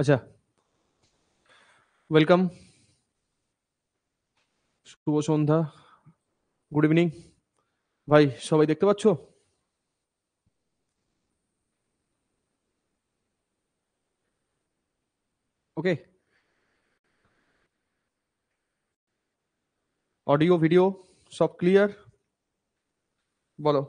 আচ্ছা ওয়েলকাম শুভ সন্ধ্যা গুড ইভিনিং ভাই সবাই দেখতে পাচ্ছ ওকে অডিও ভিডিও সব ক্লিয়ার বলো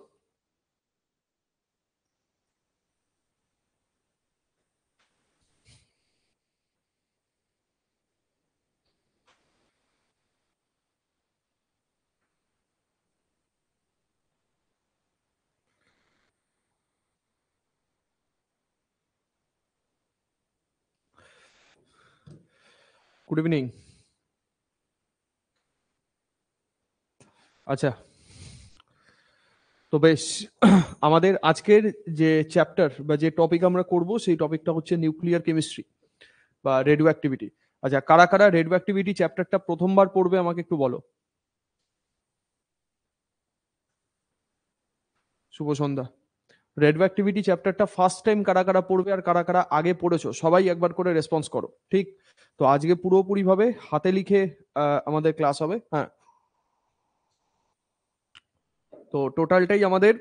গুড ইভিনিং আচ্ছা তো বেশ আমাদের আজকের যে চ্যাপ্টার বা যে টপিক আমরা করব সেই টপিকটা হচ্ছে নিউক্লিয়ার কেমিস্ট্রি বা রেডিও অ্যাক্টিভিটি আচ্ছা কারা কারা রেডিও অ্যাক্টিভিটি চ্যাপ্টারটা প্রথমবার পড়বে আমাকে একটু বলো শুভ সন্ধ্যা অ্যাক্টিভিটি চ্যাপ্টারটা ফার্স্ট টাইম কারা কারা পড়বে আর কারা কারা আগে পড়েছো সবাই একবার করে রেসপন্স করো ঠিক তো আজকে পুরোপুরিভাবে হাতে লিখে আমাদের ক্লাস হবে হ্যাঁ তো টোটালটাই আমাদের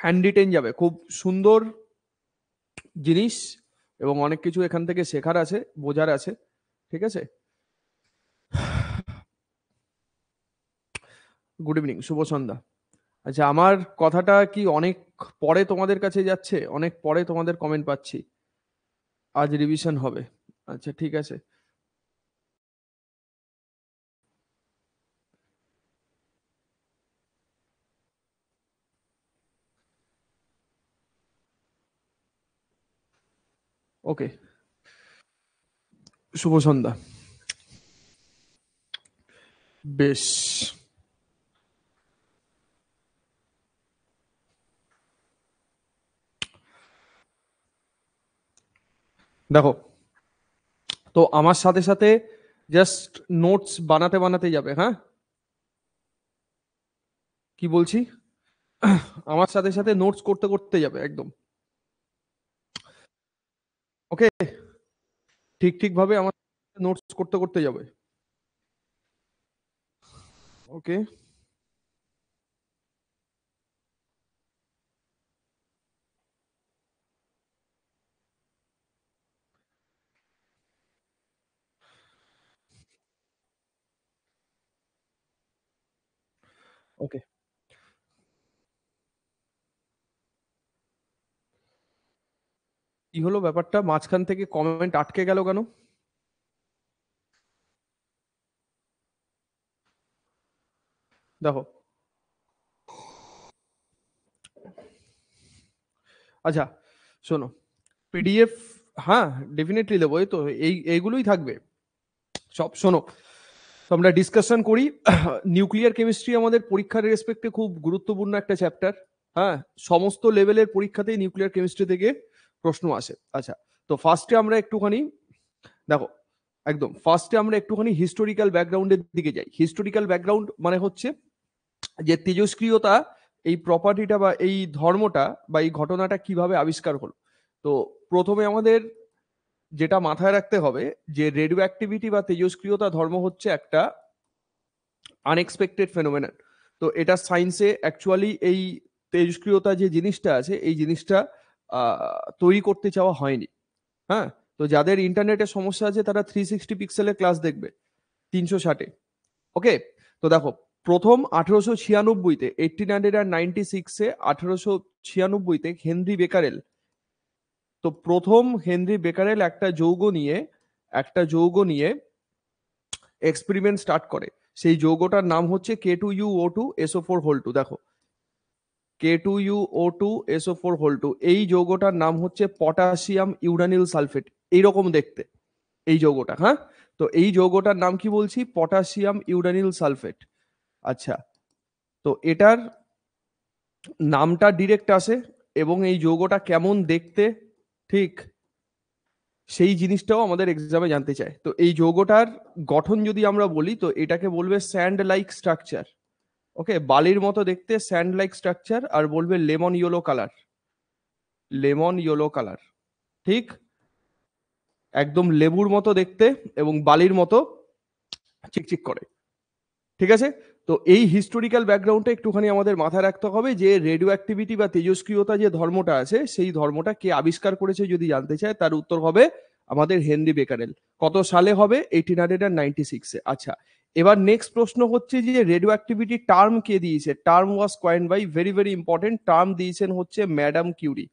হ্যান্ড রিটেন যাবে খুব সুন্দর জিনিস এবং অনেক কিছু এখান থেকে শেখার আছে বোঝার আছে ঠিক আছে গুড ইভিনিং শুভ সন্ধ্যা আচ্ছা আমার কথাটা কি অনেক পরে তোমাদের কাছে যাচ্ছে অনেক পরে তোমাদের কমেন্ট পাচ্ছি আজ রিভিশন হবে আচ্ছা ঠিক আছে ওকে শুভ সন্ধ্যা বেশ দেখো তো আমার সাথে সাথে জাস্ট নোটস বানাতে বানাতে যাবে হ্যাঁ কি বলছি আমার সাথে সাথে নোটস করতে করতে যাবে একদম ওকে ঠিক ঠিক ভাবে আমার নোটস করতে করতে যাবে ওকে ওকে। কি হলো ব্যাপারটা? মাঝখান থেকে কমেন্ট আটকে গেল কেন? দেখো। আচ্ছা শোনো পিডিএফ হ্যাঁ ডেফিনেটলি দেবো এই তো এই এইগুলোই থাকবে সব শোনো তো আমরা ডিসকাশন করি নিউক্লিয়ার কেমিস্ট্রি আমাদের পরীক্ষার রেসপেক্টে খুব গুরুত্বপূর্ণ একটা চ্যাপ্টার হ্যাঁ সমস্ত লেভেলের পরীক্ষাতেই নিউক্লিয়ার কেমিস্ট্রি থেকে প্রশ্ন আসে আচ্ছা তো ফার্স্টে আমরা একটুখানি দেখো একদম ফার্স্টে আমরা একটুখানি হিস্টোরিক্যাল ব্যাকগ্রাউন্ডের দিকে যাই হিস্টোরিক্যাল ব্যাকগ্রাউন্ড মানে হচ্ছে যে তেজস্ক্রিয়তা এই প্রপার্টিটা বা এই ধর্মটা বা এই ঘটনাটা কিভাবে আবিষ্কার হলো তো প্রথমে আমাদের যেটা মাথায় রাখতে হবে যে রেডিও অ্যাক্টিভিটি বা তেজস্ক্রিয়তা ধর্ম হচ্ছে একটা আনএক্সপেক্টেড ফেনোমেনন তো এটা সায়েন্সে অ্যাকচুয়ালি এই তেজস্ক্রিয়তা যে জিনিসটা আছে এই জিনিসটা তৈরি করতে চাওয়া হয়নি হ্যাঁ তো যাদের ইন্টারনেটের সমস্যা আছে তারা থ্রি সিক্সটি পিক্সেলের ক্লাস দেখবে তিনশো ষাটে ওকে তো দেখো প্রথম আঠেরোশো ছিয়ানব্বইতে এইটিন হান্ড্রেড অ্যান্ড নাইনটি সিক্সে আঠেরোশো ছিয়ানব্বইতে হেনরি বেকারেল তো প্রথম হেনরি বেকারেল একটা যৌগ নিয়ে একটা যৌগ নিয়ে এক্সপেরিমেন্ট স্টার্ট করে সেই যৌগটার নাম হচ্ছে K two U O two SO four whole two দেখো K two U O two SO four whole two এই যৌগটার নাম হচ্ছে পটাশিয়াম ইউরানিল সালফেট এইরকম দেখতে এই যৌগটা হ্যাঁ তো এই যৌগটার নাম কি বলছি পটাশিয়াম ইউরানিল সালফেট আচ্ছা তো এটার নামটা ডিরেক্ট আসে এবং এই যৌগটা কেমন দেখতে ঠিক সেই জিনিসটাও আমাদের এক্সামে জানতে চায় তো এই যৌগটার গঠন যদি আমরা বলি তো এটাকে বলবে স্যান্ড লাইক স্ট্রাকচার ওকে বালির মতো দেখতে স্যান্ড লাইক স্ট্রাকচার আর বলবে lemon yellow colour lemon yellow colour ঠিক একদম লেবুর মতো দেখতে এবং বালির মতো চিকচিক করে ঠিক আছে তো এই হিস্টোরিক্যাল ব্যাকগ্রাউন্ডটা একটুখানি আমাদের মাথায় রাখতে হবে যে রেডিও অ্যাক্টিভিটি বা তেজস্ক্রিয়তা যে ধর্মটা আছে সেই ধর্মটা কে আবিষ্কার করেছে যদি জানতে চায় তার উত্তর হবে আমাদের হেনরি বেকারেল কত সালে হবে এইটিন হান্ড্রেড অ্যান্ড নাইনটি সিক্সে আচ্ছা এবার নেক্সট প্রশ্ন হচ্ছে যে রেডিও অ্যাক্টিভিটি টার্ম কে দিয়েছে term was coined by very very important term দিয়েছেন হচ্ছে ম্যাডাম কিউরি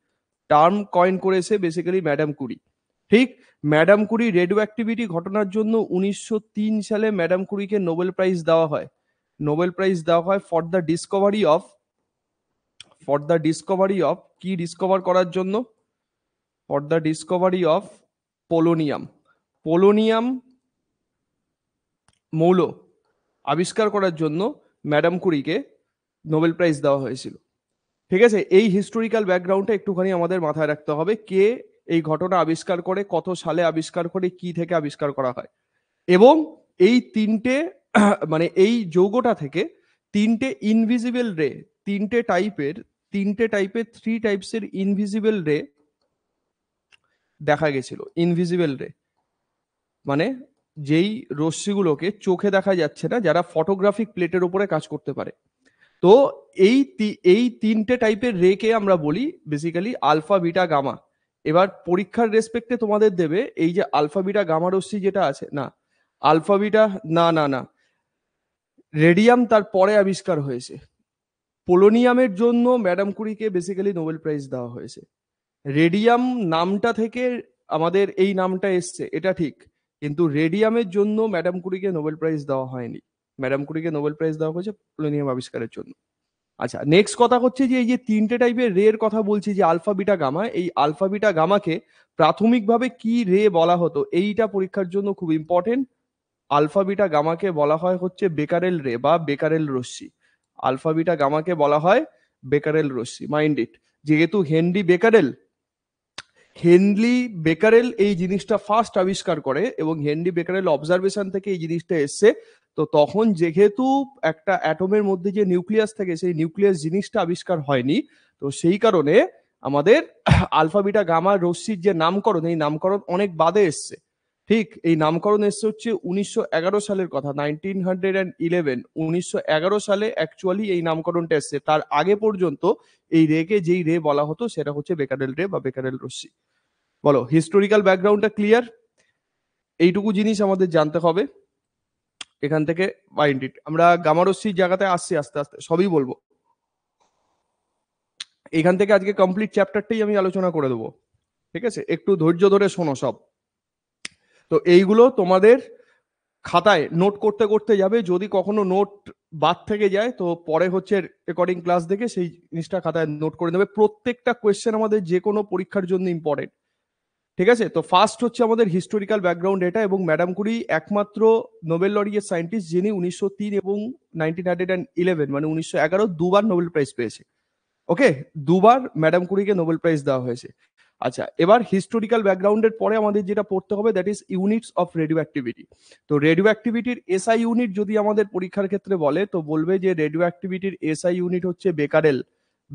টার্ম কয়েন করেছে বেসিক্যালি ম্যাডাম কুরি ঠিক ম্যাডাম কুরি রেডিও অ্যাক্টিভিটি ঘটনার জন্য উনিশশো সালে ম্যাডাম কুরিকে নোবেল প্রাইজ দেওয়া হয় নোবেল প্রাইজ দেওয়া হয় for the discovery of for the discovery of কি ডিসকভার করার জন্য for the discovery of polonium polonium মৌল আবিষ্কার করার জন্য ম্যাডাম কুরিকে নোবেল প্রাইজ দেওয়া হয়েছিল ঠিক আছে এই হিস্টোরিক্যাল ব্যাকগ্রাউন্ডটা একটুখানি আমাদের মাথায় রাখতে হবে কে এই ঘটনা আবিষ্কার করে কত সালে আবিষ্কার করে কি থেকে আবিষ্কার করা হয় এবং এই তিনটে মানে এই যৌগটা থেকে তিনটে ইনভিজিবল রে তিনটে টাইপের তিনটে টাইপের থ্রি টাইপসের ইনভিজিবল রে দেখা গেছিল ইনভিজিবল রে মানে যেই রশ্মিগুলোকে চোখে দেখা যাচ্ছে না যারা ফটোগ্রাফিক প্লেটের উপরে কাজ করতে পারে তো এই এই তিনটে টাইপের রেকে আমরা বলি বেসিক্যালি আলফা বিটা গামা এবার পরীক্ষার রেসপেক্টে তোমাদের দেবে এই যে আলফা বিটা গামা রশ্মি যেটা আছে না আলফা বিটা না না না রেডিয়াম তার পরে আবিষ্কার হয়েছে পোলোনিয়ামের জন্য ম্যাডাম কুরিকে বেসিক্যালি নোবেল প্রাইজ দেওয়া হয়েছে রেডিয়াম নামটা থেকে আমাদের এই নামটা এসছে এটা ঠিক কিন্তু রেডিয়ামের জন্য ম্যাডাম কুরিকে নোবেল প্রাইজ দেওয়া হয়নি ম্যাডাম কুরিকে নোবেল প্রাইজ দেওয়া হয়েছে পোলোনিয়াম আবিষ্কারের জন্য আচ্ছা নেক্সট কথা হচ্ছে যে এই যে তিনটে টাইপের রে এর কথা বলছি যে আলফা গামা এই আলফাবিটা গামাকে প্রাথমিকভাবে কি রে বলা হতো এইটা পরীক্ষার জন্য খুব ইম্পর্টেন্ট আলফা বিটা গামাকে বলা হয় হচ্ছে বেকারেল রে বা বেকারেল রশ্মি আলফা বিটা গামাকে বলা হয় বেকারেল রশ্মি মাইন্ড ইট যেহেতু হেনরি বেকারেল হেনলি বেকারেল এই জিনিসটা ফার্স্ট আবিষ্কার করে এবং হেনরি বেকারেল অবজারভেশন থেকে এই জিনিসটা এসছে তো তখন যেহেতু একটা অ্যাটমের মধ্যে যে নিউক্লিয়াস থাকে সেই নিউক্লিয়াস জিনিসটা আবিষ্কার হয়নি তো সেই কারণে আমাদের আলফাবিটা গামা রশ্মির যে নামকরণ এই নামকরণ অনেক বাদে এসছে ঠিক এই নামকরণ এসছে হচ্ছে উনিশশো সালের কথা নাইনটিন হান্ড্রেড অ্যান্ড ইলেভেন উনিশশো সালে অ্যাকচুয়ালি এই নামকরণটা এসছে তার আগে পর্যন্ত এই রেকে যেই রে বলা হতো সেটা হচ্ছে বেকারেল রে বা বেকারেল রশ্মি বলো হিস্টোরিক্যাল ব্যাকগ্রাউন্ডটা ক্লিয়ার এইটুকু জিনিস আমাদের জানতে হবে এখান থেকে বাইন্ডিট আমরা গামারসির জায়গাতে আসছি আস্তে আস্তে সবই বলবো এখান থেকে আজকে কমপ্লিট চ্যাপ্টারটাই আমি আলোচনা করে দেবো ঠিক আছে একটু ধৈর্য ধরে শোনো সব তো এইগুলো তোমাদের খাতায় নোট করতে করতে যাবে যদি কখনো নোট বাদ থেকে যায় তো পরে হচ্ছে রেকর্ডিং ক্লাস দেখে সেই জিনিসটা খাতায় নোট করে নেবে প্রত্যেকটা কোয়েশ্চেন আমাদের যে কোনো পরীক্ষার জন্য ইম্পর্টেন্ট ঠিক আছে তো ফার্স্ট হচ্ছে আমাদের হিস্টোরিক্যাল ব্যাকগ্রাউন্ড এটা এবং ম্যাডাম কুরি একমাত্র নোবেল লরিয়েট সায়েন্টিস্ট যিনি উনিশশো তিন এবং নাইনটিন হান্ড্রেড অ্যান্ড ইলেভেন মানে উনিশশো এগারো দুবার নোবেল প্রাইজ পেয়েছে ওকে দুবার ম্যাডাম কুরিকে নোবেল প্রাইজ দেওয়া হয়েছে আচ্ছা এবার হিস্টোরিক্যাল ব্যাকগ্রাউন্ডের পরে আমাদের যেটা পড়তে হবে that is units of radioactivity তো রেডিও অ্যাক্টিভিটির এসআই ইউনিট যদি আমাদের পরীক্ষার ক্ষেত্রে বলে তো বলবে যে রেডিও অ্যাক্টিভিটির এসআই ইউনিট হচ্ছে বেকারেল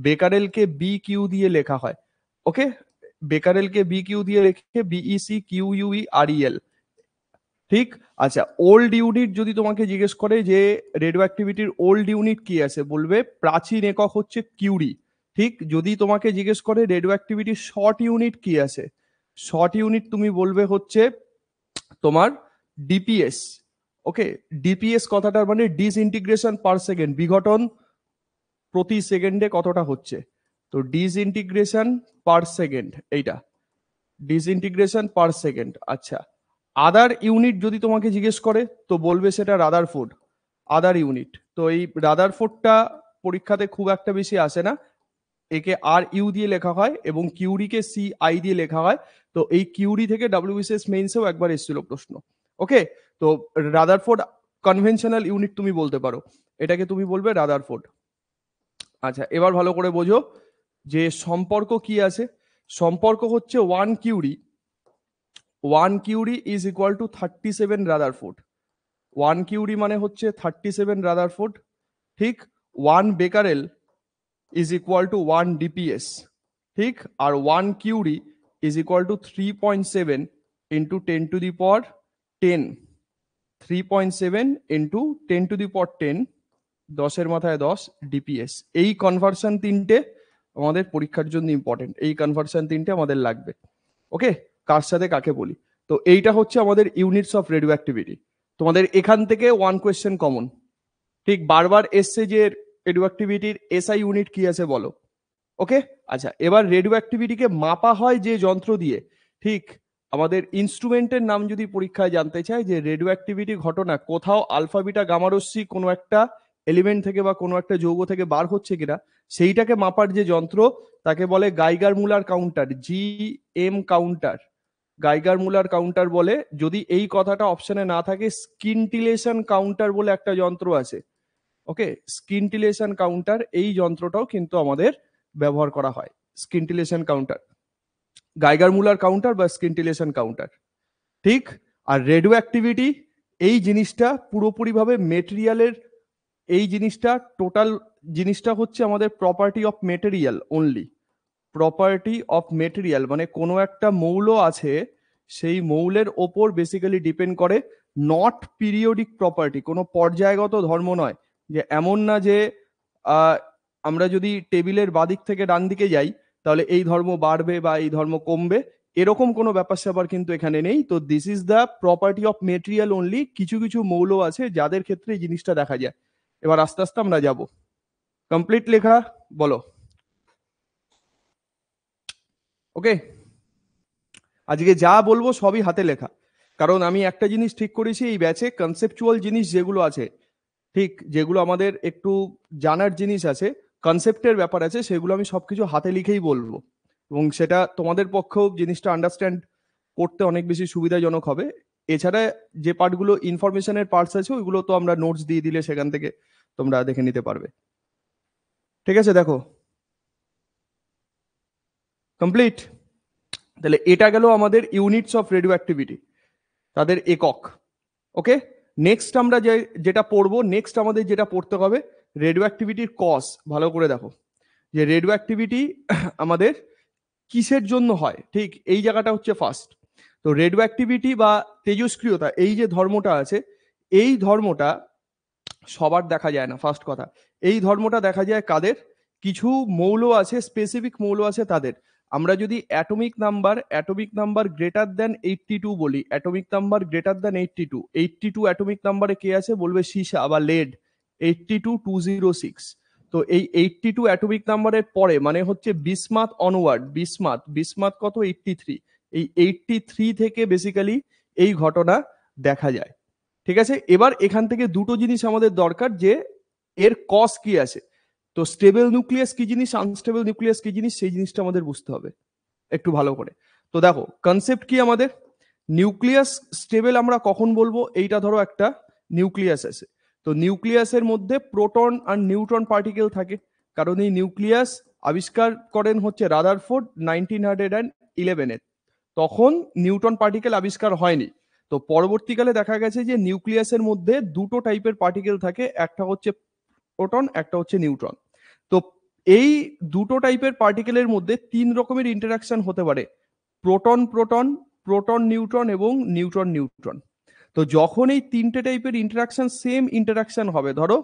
বেকারেলকে বি কিউ দিয়ে লেখা হয় ওকে বেকারেলকে বি কিউ দিয়ে রেখে BEC Q UE R EL ঠিক আচ্ছা ওল্ড ইউনিট যদি তোমাকে জিজ্ঞেস করে যে রেডিও অ্যাক্টিভিটির ওল্ড ইউনিট কি আছে বলবে প্রাচীন একক হচ্ছে কিউরি ঠিক যদি তোমাকে জিজ্ঞেস করে রেডিও অ্যাক্টিভিটির শর্ট ইউনিট কি আছে শর্ট ইউনিট তুমি বলবে হচ্ছে তোমার ডিপিএস ওকে ডিপিএস কথাটার মানে ডিসইন্টিগ্রেশন পার সেকেন্ড বিঘটন প্রতি সেকেন্ডে কতটা হচ্ছে তো ডিসইন্টিগ্রেশন পার সেকেন্ড এইটা ডিসইন্টিগ্রেশন পার সেকেন্ড আচ্ছা আদার ইউনিট যদি তোমাকে জিজ্ঞেস করে তো বলবে সেটা রাদার ফুড আদার ইউনিট তো এই রাদার ফুডটা পরীক্ষাতে খুব একটা বেশি আসে না একে আর ইউ দিয়ে লেখা হয় এবং কিউরিকে সি আই দিয়ে লেখা হয় তো এই কিউরি থেকে ডাব্লিউবিসিএস মেইনসেও একবার এসেছিল প্রশ্ন ওকে তো রাদারফোর্ড কনভেনশনাল ইউনিট তুমি বলতে পারো এটাকে তুমি বলবে রাদারফোর্ড আচ্ছা এবার ভালো করে বোঝো যে সম্পর্ক কি আছে সম্পর্ক হচ্ছে one curie one curie is equal to thirty seven rutherford one curie মানে হচ্ছে থার্টি সেভেন রাদারফোর্ড ঠিক one becquerel is equal to 1 dps ঠিক আর 1 curie is equal to 3.7 into 10 to the power 10 3.7 into 10 to the power 10 দশের মাথায় দশ DPS এই conversion তিনটে আমাদের পরীক্ষার জন্য ইম্পর্টেন্ট এই কনভার্সন তিনটে আমাদের লাগবে ওকে কার সাথে কাকে বলি তো এইটা হচ্ছে আমাদের ইউনিটস অফ রেডিও অ্যাক্টিভিটি তোমাদের এখান থেকে ওয়ান কোয়েশ্চেন কমন ঠিক বারবার এসছে যে রেডিও অ্যাক্টিভিটির এসআই ইউনিট কি আছে বলো ওকে আচ্ছা এবার রেডিও অ্যাক্টিভিটিকে মাপা হয় যে যন্ত্র দিয়ে ঠিক আমাদের ইনস্ট্রুমেন্টের নাম যদি পরীক্ষায় জানতে চাই যে রেডিও অ্যাক্টিভিটি ঘটনা কোথাও আলফাবিটা গামারস্যি কোনো একটা এলিমেন্ট থেকে বা কোনো একটা যৌগ থেকে বার হচ্ছে কিনা সেইটাকে মাপার যে যন্ত্র তাকে বলে Geiger Muller counter G M counter Geiger Muller counter বলে যদি এই কথাটা অপশনে না থাকে স্কিনটিলেশন কাউন্টার বলে একটা যন্ত্র আছে ওকে স্কিনটিলেশন কাউন্টার এই যন্ত্রটাও কিন্তু আমাদের ব্যবহার করা হয় scintillation counter Geiger Muller counter বা স্কিনটিলেশন কাউন্টার ঠিক আর রেডিও অ্যাক্টিভিটি এই জিনিসটা পুরোপুরিভাবে মেটেরিয়ালের এই জিনিসটা টোটাল জিনিসটা হচ্ছে আমাদের property of material only property of material মানে কোনো একটা মৌল আছে সেই মৌলের ওপর বেসিক্যালি ডিপেন্ড করে নট পিরিয়ডিক প্রপার্টি কোনো পর্যায়গত ধর্ম নয় যে এমন না যে আমরা যদি টেবিলের বাদিক থেকে ডান দিকে যাই তাহলে এই ধর্ম বাড়বে বা এই ধর্ম কমবে এরকম কোনো ব্যাপার স্যাপার কিন্তু এখানে নেই তো this is the property of material only কিছু কিছু মৌল আছে যাদের ক্ষেত্রে এই জিনিসটা দেখা যায় এবার আস্তে আস্তে আমরা যাব কমপ্লিট লেখা বলো ওকে আজকে যা বলবো সবই হাতে লেখা কারণ আমি একটা জিনিস ঠিক করেছি এই ব্যাচে কনসেপচুয়াল জিনিস যেগুলো আছে ঠিক যেগুলো আমাদের একটু জানার জিনিস আছে কনসেপ্টের ব্যাপার আছে সেগুলো আমি সবকিছু হাতে লিখেই বলবো এবং সেটা তোমাদের পক্ষেও জিনিসটা আন্ডারস্ট্যান্ড করতে অনেক বেশি সুবিধাজনক হবে এছাড়া যে পার্টগুলো ইনফরমেশনের পার্টস আছে ওইগুলো তো আমরা নোটস দিয়ে দিলে সেখান থেকে তোমরা দেখে নিতে পারবে ঠিক আছে দেখো কমপ্লিট তাহলে এটা গেল আমাদের ইউনিটস অফ রেডিও অ্যাক্টিভিটি তাদের একক ওকে নেক্সট আমরা যে যেটা পড়বো নেক্সট আমাদের যেটা পড়তে হবে রেডিও অ্যাক্টিভিটির কস ভালো করে দেখো যে রেডিও অ্যাক্টিভিটি আমাদের কিসের জন্য হয় ঠিক এই জায়গাটা হচ্ছে ফার্স্ট তো রেডিও অ্যাক্টিভিটি বা তেজস্ক্রিয়তা এই যে ধর্মটা আছে এই ধর্মটা সবার দেখা যায় না ফার্স্ট কথা এই ধর্মটা দেখা যায় কাদের কিছু মৌল আছে স্পেসিফিক মৌল আছে তাদের আমরা যদি atomic number atomic number greater than eighty two বলি atomic number greater than eighty two eighty two atomic নাম্বারে কে আছে বলবে সিসা বা lead eighty two two zero six তো এই এইটটি টু অ্যাটমিক নাম্বারের পরে মানে হচ্ছে বিসমাত অনওয়ার্ড বিসমাত বিসমাত কত এইট্টি থ্রি এই এইটটি থ্রি থেকে বেসিক্যালি এই ঘটনা দেখা যায় ঠিক আছে এবার এখান থেকে দুটো জিনিস আমাদের দরকার যে এর কস কি আছে তো স্টেবল নিউক্লিয়াস কি জিনিস আনস্টেবল নিউক্লিয়াস কি জিনিস সেই জিনিসটা আমাদের বুঝতে হবে একটু ভালো করে তো দেখো কনসেপ্ট কি আমাদের নিউক্লিয়াস স্টেবল আমরা কখন বলবো এইটা ধরো একটা নিউক্লিয়াস আছে তো নিউক্লিয়াসের মধ্যে প্রোটন আর নিউট্রন পার্টিকেল থাকে কারণ এই নিউক্লিয়াস আবিষ্কার করেন হচ্ছে রাদারফোর্ড নাইনটিন হান্ড্রেড অ্যান্ড ইলেভেনের তখন নিউটন পার্টিকেল আবিষ্কার হয়নি তো পরবর্তীকালে দেখা গেছে যে নিউক্লিয়াসের মধ্যে দুটো টাইপের পার্টিকেল থাকে একটা হচ্ছে প্রোটন একটা হচ্ছে নিউট্রন তো এই দুটো টাইপের পার্টিকেলের মধ্যে তিন রকমের ইন্টারাকশন হতে পারে প্রোটন প্রোটন প্রোটন নিউট্রন এবং নিউট্রন নিউট্রন তো যখন এই তিনটে টাইপের ইন্টারাকশন সেম ইন্টারাকশন হবে ধরো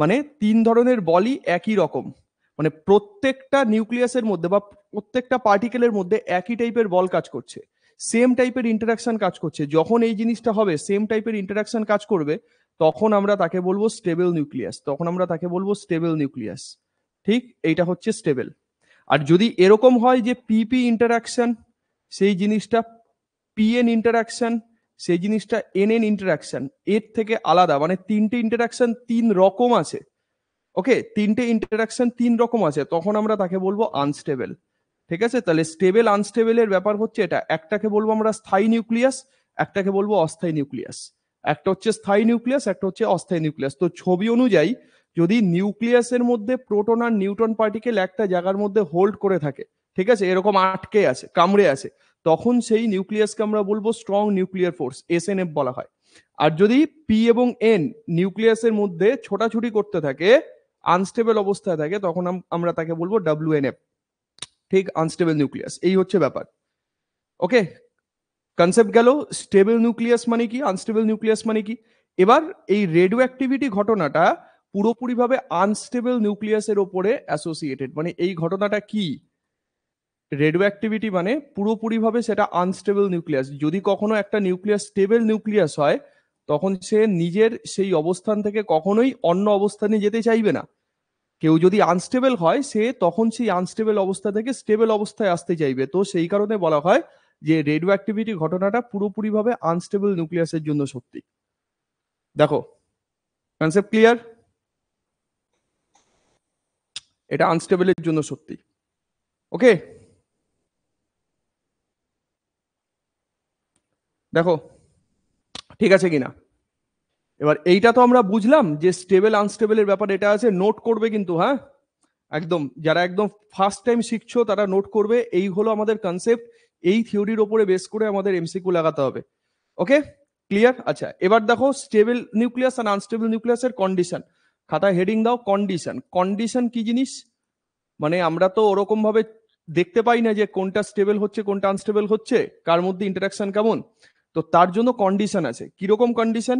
মানে তিন ধরনের বলই একই রকম মানে প্রত্যেকটা নিউক্লিয়াসের মধ্যে বা প্রত্যেকটা পার্টিকেলের মধ্যে একই টাইপের বল কাজ করছে সেম টাইপের ইন্টারাকশন কাজ করছে যখন এই জিনিসটা হবে সেম টাইপের ইন্টারাকশন কাজ করবে তখন আমরা তাকে বলবো স্টেবল নিউক্লিয়াস তখন আমরা তাকে বলবো স্টেবল নিউক্লিয়াস ঠিক এইটা হচ্ছে স্টেবল আর যদি এরকম হয় যে পিপি ইন্টারাকশন সেই জিনিসটা পিএন ইন্টারাকশন সেই জিনিসটা এনএন ইন্টারাকশন এর থেকে আলাদা মানে তিনটে ইন্টারাকশন তিন রকম আছে ওকে তিনটে ইন্টারাকশন তিন রকম আছে তখন আমরা তাকে বলবো আনস্টেবল ঠিক আছে তাহলে স্টেবল এর ব্যাপার হচ্ছে এটা একটাকে বলবো আমরা স্থায়ী নিউক্লিয়াস একটাকে বলবো অস্থায়ী নিউক্লিয়াস একটা হচ্ছে স্থায়ী নিউক্লিয়াস একটা হচ্ছে অস্থায়ী নিউক্লিয়াস তো ছবি অনুযায়ী যদি নিউক্লিয়াসের মধ্যে প্রোটন আর নিউট্রন পার্টিকেল একটা জায়গার মধ্যে হোল্ড করে থাকে ঠিক আছে এরকম আটকে আছে কামড়ে আছে তখন সেই নিউক্লিয়াসকে আমরা বলবো strong nuclear force S N F বলা হয় আর যদি পি এবং এন নিউক্লিয়াসের মধ্যে ছোটাছুটি করতে থাকে আনস্টেবল অবস্থায় থাকে তখন আমরা তাকে বলবো ডাব্লিউ ঠিক আনস্টেবল নিউক্লিয়াস এই হচ্ছে ব্যাপার ওকে কনসেপ্ট গেল স্টেবল নিউক্লিয়াস মানে কি আনস্টেবল নিউক্লিয়াস মানে কি এবার এই রেডিও অ্যাক্টিভিটি ঘটনাটা পুরোপুরিভাবে আনস্টেবল নিউক্লিয়াসের ওপরে অ্যাসোসিয়েটেড মানে এই ঘটনাটা কি রেডিও অ্যাক্টিভিটি মানে পুরোপুরিভাবে সেটা আনস্টেবল নিউক্লিয়াস যদি কখনো একটা নিউক্লিয়াস স্টেবল নিউক্লিয়াস হয় তখন সে নিজের সেই অবস্থান থেকে কখনোই অন্য অবস্থানে যেতে চাইবে না কেউ যদি আনস্টেবল হয় সে তখন সেই আনস্টেবল অবস্থা থেকে স্টেবল অবস্থায় আসতে চাইবে তো সেই কারণে বলা হয় যে রেডিও অ্যাক্টিভিটি ঘটনাটা পুরোপুরিভাবে আনস্টেবল নিউক্লিয়াসের জন্য সত্যি দেখো কনসেপ্ট ক্লিয়ার এটা আনস্টেবলের জন্য সত্যি ওকে দেখো ঠিক আছে কিনা এবার এইটা তো আমরা বুঝলাম যে স্টেবল আনস্টেবলের ব্যাপার এটা আছে নোট করবে কিন্তু হ্যাঁ একদম যারা একদম ফার্স্ট টাইম শিখছো তারা নোট করবে এই হলো আমাদের কনসেপ্ট এই থিওরির ওপরে বেস করে আমাদের এমসিকিউ লাগাতে হবে ওকে ক্লিয়ার আচ্ছা এবার দেখো স্টেবল নিউক্লিয়াস আর আনস্টেবল নিউক্লিয়াসের কন্ডিশন খাতায় হেডিং দাও কন্ডিশন কন্ডিশন কি জিনিস মানে আমরা তো ওরকম ভাবে দেখতে পাই না যে কোনটা স্টেবল হচ্ছে কোনটা আনস্টেবল হচ্ছে কার মধ্যে ইন্টারাকশন কেমন তো তার জন্য কন্ডিশন আছে কিরকম কন্ডিশন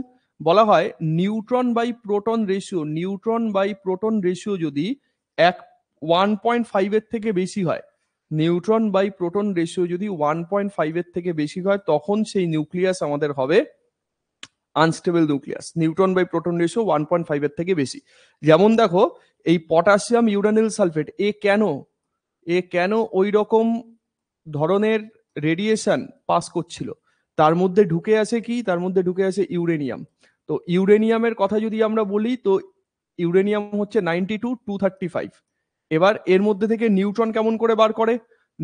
বলা হয় neutron by proton ratio neutron by proton ratio যদি এক ওয়ান পয়েন্ট ফাইভের থেকে বেশি হয় নিউট্রন বাই প্রোটন রেশিও যদি ওয়ান পয়েন্ট ফাইভের থেকে বেশি হয় তখন সেই নিউক্লিয়াস আমাদের হবে unstable nucleus neutron by proton ratio one point ফাইভের থেকে বেশি যেমন দেখো এই পটাশিয়াম ইউরানিল সালফেট এ কেন এ কেন ওই রকম ধরনের রেডিয়েশন পাস করছিল তার মধ্যে ঢুকে আছে কি তার মধ্যে ঢুকে আছে ইউরেনিয়াম তো ইউরেনিয়ামের কথা যদি আমরা বলি তো ইউরেনিয়াম হচ্ছে ninety two two thirty five এবার এর মধ্যে থেকে নিউট্রন কেমন করে বার করে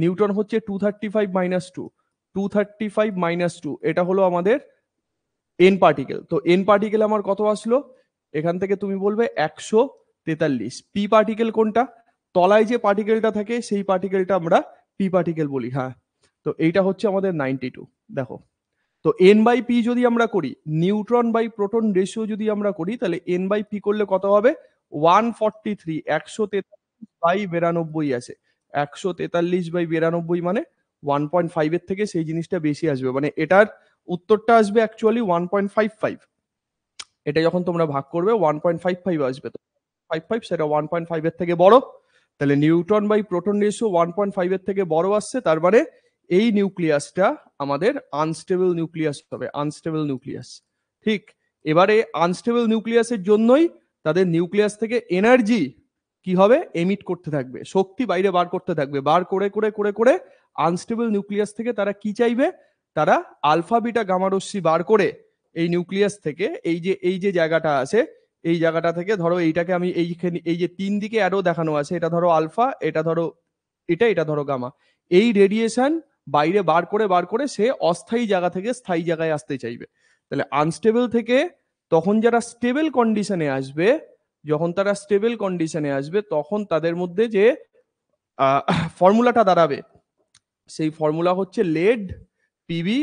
নিউট্রন হচ্ছে two thirty five minus two two thirty five minus two এটা হলো আমাদের এন পার্টিকেল তো এন পার্টিকেল আমার কত আসলো এখান থেকে তুমি বলবে একশো তেতাল্লিশ পি পার্টিকেল কোনটা তলায় যে পার্টিকেলটা থাকে সেই পার্টিকেলটা আমরা পি পার্টিকেল বলি হ্যাঁ তো এইটা হচ্ছে আমাদের নাইনটি টু দেখো তো এন বাই পি যদি আমরা করি নিউট্রন বাই প্রোটন রেশিও যদি আমরা করি তাহলে এন বাই পি করলে কত হবে ওয়ান ফর্টি থ্রি একশো তেতাল্লিশ বাই বেরানব্বই আছে একশো তেতাল্লিশ বাই বিরানব্বই মানে ওয়ান পয়েন্ট ফাইভ এর থেকে সেই জিনিসটা বেশি আসবে মানে এটার উত্তরটা আসবে actually one point five five এটা যখন তোমরা ভাগ করবে ওয়ান পয়েন্ট ফাইভ ফাইভ আসবে তো ফাইভ ফাইভ সেটা ওয়ান পয়েন্ট ফাইভ এর থেকে বড় তাহলে newton by proton ratio one point five এর থেকে বড় আসছে তার মানে এই নিউক্লিয়াসটা আমাদের আনস্টেবল নিউক্লিয়াস হবে আনস্টেবল নিউক্লিয়াস ঠিক এবারে আনস্টেবল নিউক্লিয়াসের জন্যই তাদের নিউক্লিয়াস থেকে এনার্জি কি হবে এমিট করতে থাকবে শক্তি বাইরে বার করতে থাকবে বার করে করে করে করে আনস্টেবল নিউক্লিয়াস থেকে তারা কি চাইবে তারা আলফা বিটা গামারশ্মি বার করে এই নিউক্লিয়াস থেকে এই যে এই যে জায়গাটা আছে এই জায়গাটা থেকে ধরো এইটাকে আমি এইখানে এই যে তিন দিকে আরো দেখানো আছে এটা ধরো আলফা এটা ধরো এটা এটা ধরো গামা এই রেডিয়েশন বাইরে বার করে বার করে সে অস্থায়ী জায়গা থেকে স্থায়ী জায়গায় আসতে চাইবে তাহলে আনস্টেবল থেকে তখন যারা স্টেবল কন্ডিশনে আসবে যখন তারা স্টেবল কন্ডিশনে আসবে তখন তাদের মধ্যে যে ফর্মুলাটা দাঁড়াবে সেই ফর্মুলা হচ্ছে লেড পিবি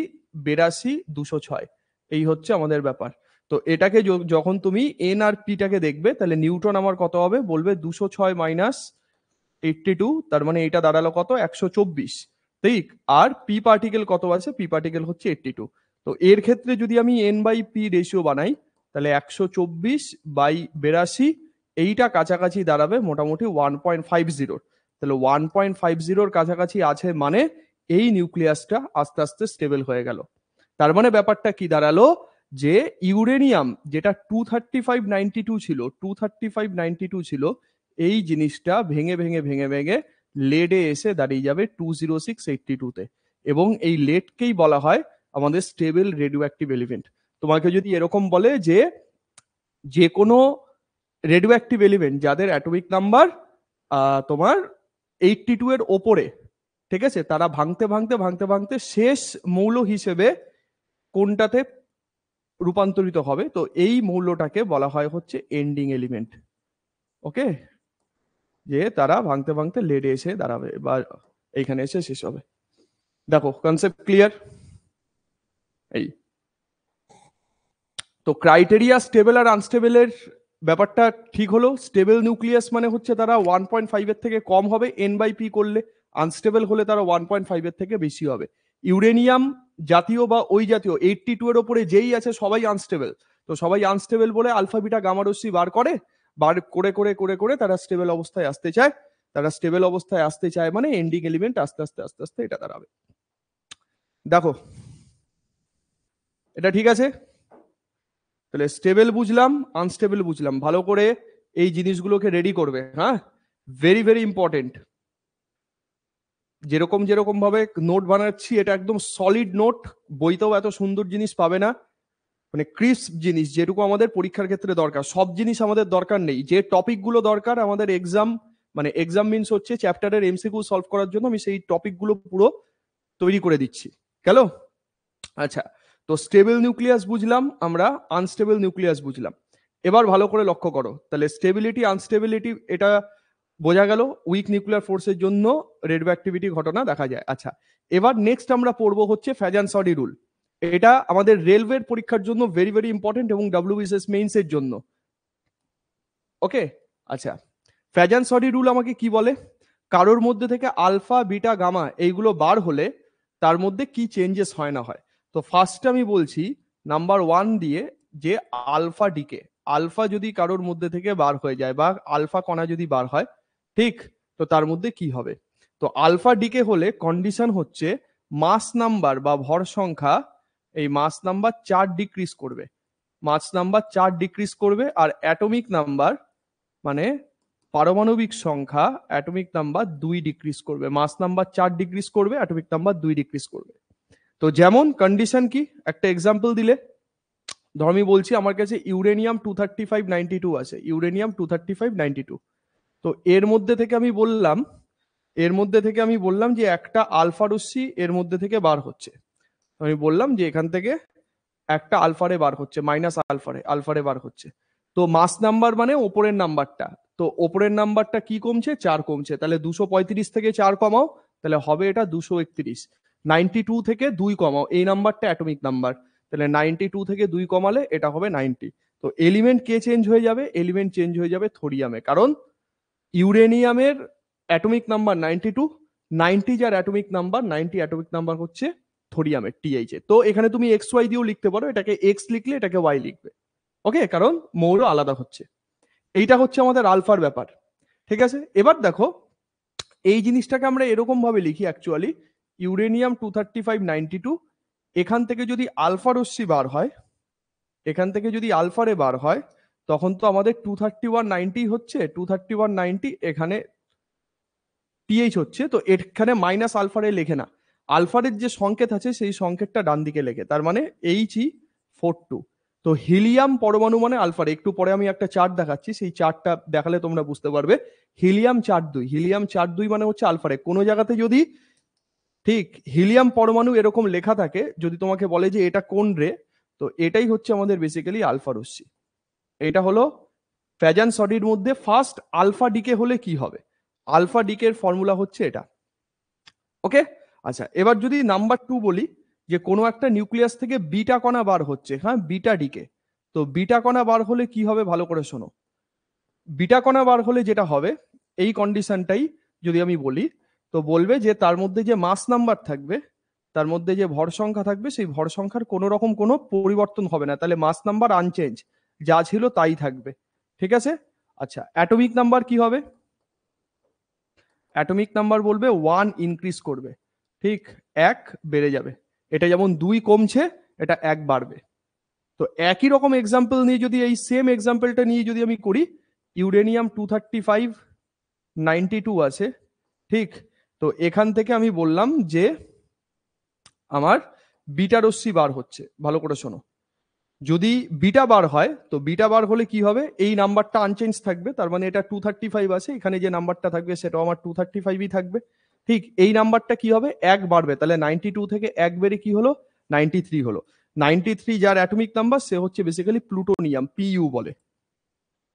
বেরাশি দুশো ছয় এই হচ্ছে আমাদের ব্যাপার তো এটাকে যখন তুমি এন আর পিটাকে দেখবে তাহলে নিউটন আমার কত হবে বলবে দুশো ছয় মাইনাস এইটটি টু তার মানে এটা দাঁড়ালো কত একশো চব্বিশ ঠিক আর পি পার্টিকেল কত আছে পি পার্টিকেল হচ্ছে এইটটি টু তো এর ক্ষেত্রে যদি আমি এন বাই পি রেশিও বানাই তাহলে একশো চব্বিশ বাই বেরাশি এইটা কাছাকাছি দাঁড়াবে মোটামুটি ওয়ান পয়েন্ট ফাইভ জিরোর তাহলে ওয়ান পয়েন্ট ফাইভ জিরোর কাছাকাছি আছে মানে এই নিউক্লিয়াসটা আস্তে আস্তে স্টেবল হয়ে গেল তার মানে ব্যাপারটা কি দাঁড়ালো যে ইউরেনিয়াম যেটা two thirty five ninety two ছিল two thirty five ninety two ছিল এই জিনিসটা ভেঙে ভেঙে ভেঙে ভেঙে লেডে এসে দাঁড়িয়ে যাবে টু জিরো সিক্স এইটটি টুতে এবং এই লেডকেই বলা হয় আমাদের স্টেবল রেডিও অ্যাক্টিভ এলিমেন্ট তোমাকে যদি এরকম বলে যে যে কোনো রেডিও অ্যাক্টিভ এলিমেন্ট যাদের অ্যাটমিক নাম্বার তোমার এইটটি টু এর ওপরে ঠিক আছে তারা ভাঙতে ভাঙতে ভাঙতে ভাঙতে শেষ মৌল হিসেবে কোনটাতে রূপান্তরিত হবে তো এই মৌলটাকে বলা হয় হচ্ছে এন্ডিং এলিমেন্ট ওকে যে তারা ভাঙতে ভাঙতে লেডে এসে দাঁড়াবে বা এইখানে এসে শেষ হবে দেখো কনসেপ্ট ক্লিয়ার এই তো ক্রাইটেরিয়া স্টেবল আর আনস্টেবলের ব্যাপারটা ঠিক হলো স্টেবল নিউক্লিয়াস মানে হচ্ছে তারা ওয়ান পয়েন্ট ফাইভের থেকে কম হবে এন বাই পি করলে আনস্টেবল হলে তারা ওয়ান পয়েন্ট ফাইভের থেকে বেশি হবে ইউরেনিয়াম জাতীয় বা ওই জাতীয় এইটটি টু এর ওপরে যেই আছে সবাই আনস্টেবল তো সবাই আনস্টেবল বলে আলফাবিটা গামারসি বার করে বার করে করে করে করে তারা স্টেবল অবস্থায় আসতে চায় তারা স্টেবল অবস্থায় আসতে চায় মানে এন্ডিং এলিমেন্ট আস্তে আস্তে আস্তে আস্তে এটা দাঁড়াবে দেখো এটা ঠিক আছে তাহলে স্টেবল বুঝলাম আনস্টেবল বুঝলাম ভালো করে এই জিনিসগুলোকে রেডি করবে হ্যাঁ ভেরি ভেরি ইম্পর্টেন্ট যেরকম যেরকম ভাবে নোট বানাচ্ছি এটা একদম সলিড নোট বইতেও এত সুন্দর জিনিস পাবে না মানে ক্রিস্প জিনিস যেটুকু আমাদের পরীক্ষার ক্ষেত্রে দরকার সব জিনিস আমাদের দরকার নেই যে টপিকগুলো দরকার আমাদের এক্সাম মানে এক্সাম মিনস হচ্ছে চ্যাপ্টারের এমসিকিউ সলভ করার জন্য আমি সেই টপিকগুলো পুরো তৈরি করে দিচ্ছি গেল আচ্ছা তো স্টেবল নিউক্লিয়াস বুঝলাম আমরা আনস্টেবল নিউক্লিয়াস বুঝলাম এবার ভালো করে লক্ষ্য করো তাহলে স্টেবিলিটি আনস্টেবিলিটি এটা বোঝা গেল উইক নিউক্লিয়ার ফোর্সের জন্য রেডিও অ্যাক্টিভিটি ঘটনা দেখা যায় আচ্ছা এবার নেক্সট আমরা পড়বো হচ্ছে ফ্যাজান সডি রুল এটা আমাদের রেলওয়ের পরীক্ষার জন্য ভেরি ভেরি ইম্পর্টেন্ট এবং ডাব্লিউবিসিএস মেইনস এর জন্য ওকে আচ্ছা ফ্যাজান সডি রুল আমাকে কি বলে কারোর মধ্যে থেকে আলফা বিটা গামা এইগুলো বার হলে তার মধ্যে কি চেঞ্জেস হয় না হয় তো ফার্স্ট আমি বলছি নাম্বার ওয়ান দিয়ে যে আলফা ডিকে আলফা যদি কারোর মধ্যে থেকে বার হয়ে যায় বা আলফা কণা যদি বার হয় ঠিক তো তার মধ্যে কি হবে তো আলফা ডিকে হলে কন্ডিশন হচ্ছে মাস নাম্বার বা ভর সংখ্যা এই মাস নাম্বার চার ডিক্রিজ করবে মাস নাম্বার চার ডিক্রিজ করবে আর অ্যাটমিক নাম্বার মানে পারমাণবিক সংখ্যা অ্যাটমিক নাম্বার দুই ডিক্রিজ করবে মাস নাম্বার চার ডিক্রিজ করবে অ্যাটমিক নাম্বার দুই ডিক্রিজ করবে তো যেমন কন্ডিশন কি একটা এক্সাম্পল দিলে ধর আমি বলছি আমার কাছে uranium two thirty five ninety two আছে uranium two thirty five ninety two তো এর মধ্যে থেকে আমি বললাম এর মধ্যে থেকে আমি বললাম যে একটা আলফা রশ্মি এর মধ্যে থেকে বার হচ্ছে আমি বললাম যে এখান থেকে একটা আলফারে বার হচ্ছে মাইনাস আলফারে আলফারে বার হচ্ছে তো মাস নাম্বার মানে ওপরের নাম্বারটা তো ওপরের নাম্বারটা কি কমছে চার কমছে তাহলে দুশো পঁয়ত্রিশ থেকে চার কমাও তাহলে হবে এটা দুশো একত্রিশ নাইনটি টু থেকে দুই কমাও এই নাম্বারটা অ্যাটমিক নাম্বার তাহলে নাইনটি টু থেকে দুই কমালে এটা হবে নাইনটি তো এলিমেন্ট কে চেঞ্জ হয়ে যাবে এলিমেন্ট চেঞ্জ হয়ে যাবে থোরিয়ামে কারণ ইউরেনিয়ামের atomic number ninety two ninety যার atomic number ninety atomic number হচ্ছে থোরিয়ামের টিএইচ তো এখানে তুমি এক্স ওয়াই দিয়েও লিখতে পারো এটাকে এক্স লিখলে এটাকে ওয়াই লিখবে ওকে কারণ মৌল আলাদা হচ্ছে এইটা হচ্ছে আমাদের আলফার ব্যাপার ঠিক আছে এবার দেখো এই জিনিসটাকে আমরা এরকম ভাবে লিখি actually uranium two thirty five ninety two এখান থেকে যদি আলফা রশ্মি বার হয় এখান থেকে যদি আলফারে বার হয় তখন তো আমাদের টু থার্টি ওয়ান নাইনটি হচ্ছে টু থার্টি ওয়ান নাইনটি এখানে টিএইচ হচ্ছে তো এখানে মাইনাস আলফারে লেখে না আলফারের যে সংকেত আছে সেই সংকেতটা ডান দিকে লেখে তার মানে এইচই ফোর টু তো হিলিয়াম পরমাণু মানে আলফার একটু পরে আমি একটা চার্ট দেখাচ্ছি সেই চার্টটা দেখালে তোমরা বুঝতে পারবে হিলিয়াম চার দুই হিলিয়াম চার দুই মানে হচ্ছে আলফারে কোনো জায়গাতে যদি ঠিক হিলিয়াম পরমাণু এরকম লেখা থাকে যদি তোমাকে বলে যে এটা কোন রে তো এটাই হচ্ছে আমাদের বেসিক্যালি আলফা রশ্মি এটা হলো ফ্যাজান সডির মধ্যে ফার্স্ট আলফা ডিকে হলে কি হবে আলফা ডিকের ফর্মুলা হচ্ছে এটা ওকে আচ্ছা এবার যদি নাম্বার টু বলি যে কোনো একটা নিউক্লিয়াস থেকে বিটা কণা বার হচ্ছে হ্যাঁ বিটা ডিকে তো বিটা কণা বার হলে কি হবে ভালো করে শোনো বিটা কণা বার হলে যেটা হবে এই কন্ডিশনটাই যদি আমি বলি তো বলবে যে তার মধ্যে যে মাস নাম্বার থাকবে তার মধ্যে যে ভর সংখ্যা থাকবে সেই ভর সংখ্যার কোনো রকম কোনো পরিবর্তন হবে না তাহলে মাস নাম্বার আনচেঞ্জ যা ছিল তাই থাকবে ঠিক আছে আচ্ছা অ্যাটমিক নাম্বার কি হবে অ্যাটমিক নাম্বার বলবে ওয়ান ইনক্রিজ করবে ঠিক এক বেড়ে যাবে এটা যেমন দুই কমছে এটা এক বাড়বে তো একই রকম এক্সাম্পল নিয়ে যদি এই সেম এক্সাম্পলটা নিয়ে যদি আমি করি uranium two thirty five ninety two আছে ঠিক তো এখান থেকে আমি বললাম যে আমার বিটা রশ্মি বার হচ্ছে ভালো করে শোনো যদি বিটা বার হয় তো বিটা বার হলে কি হবে এই নাম্বারটা আনচেঞ্জ থাকবে তার মানে এটা টু থার্টি ফাইভ আছে এখানে যে নাম্বারটা থাকবে সেটাও আমার টু থার্টি ফাইভই থাকবে ঠিক এই নাম্বারটা কি হবে এক বাড়বে তাহলে নাইনটি টু থেকে এক বেড়ে কি হলো নাইনটি থ্রি হলো নাইনটি থ্রি যার অ্যাটমিক নাম্বার সে হচ্ছে বেসিক্যালি প্লুটোনিয়াম পিইউ বলে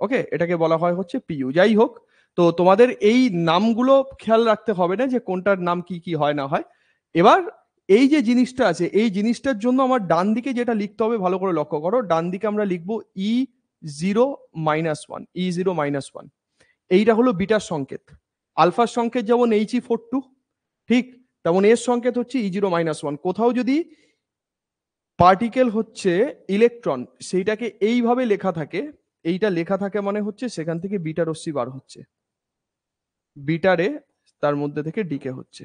ওকে এটাকে বলা হয় হচ্ছে পিইউ যাই হোক তো তোমাদের এই নামগুলো খেয়াল রাখতে হবে না যে কোনটার নাম কি কি হয় না হয় এবার এই যে জিনিসটা আছে এই জিনিসটার জন্য আমার ডান দিকে যেটা লিখতে হবে ভালো করে লক্ষ্য করো ডান দিকে আমরা লিখব E zero minus one E zero minus one এইটা হলো বিটার সংকেত আলফার সংকেত যেমন এইচ ই ফোর টু ঠিক তেমন এর সংকেত হচ্ছে ই জিরো মাইনাস ওয়ান কোথাও যদি পার্টিকেল হচ্ছে ইলেকট্রন সেইটাকে এইভাবে লেখা থাকে এইটা লেখা থাকে মানে হচ্ছে সেখান থেকে বিটার রশ্মি বার হচ্ছে বিটারে তার মধ্যে থেকে ডিকে হচ্ছে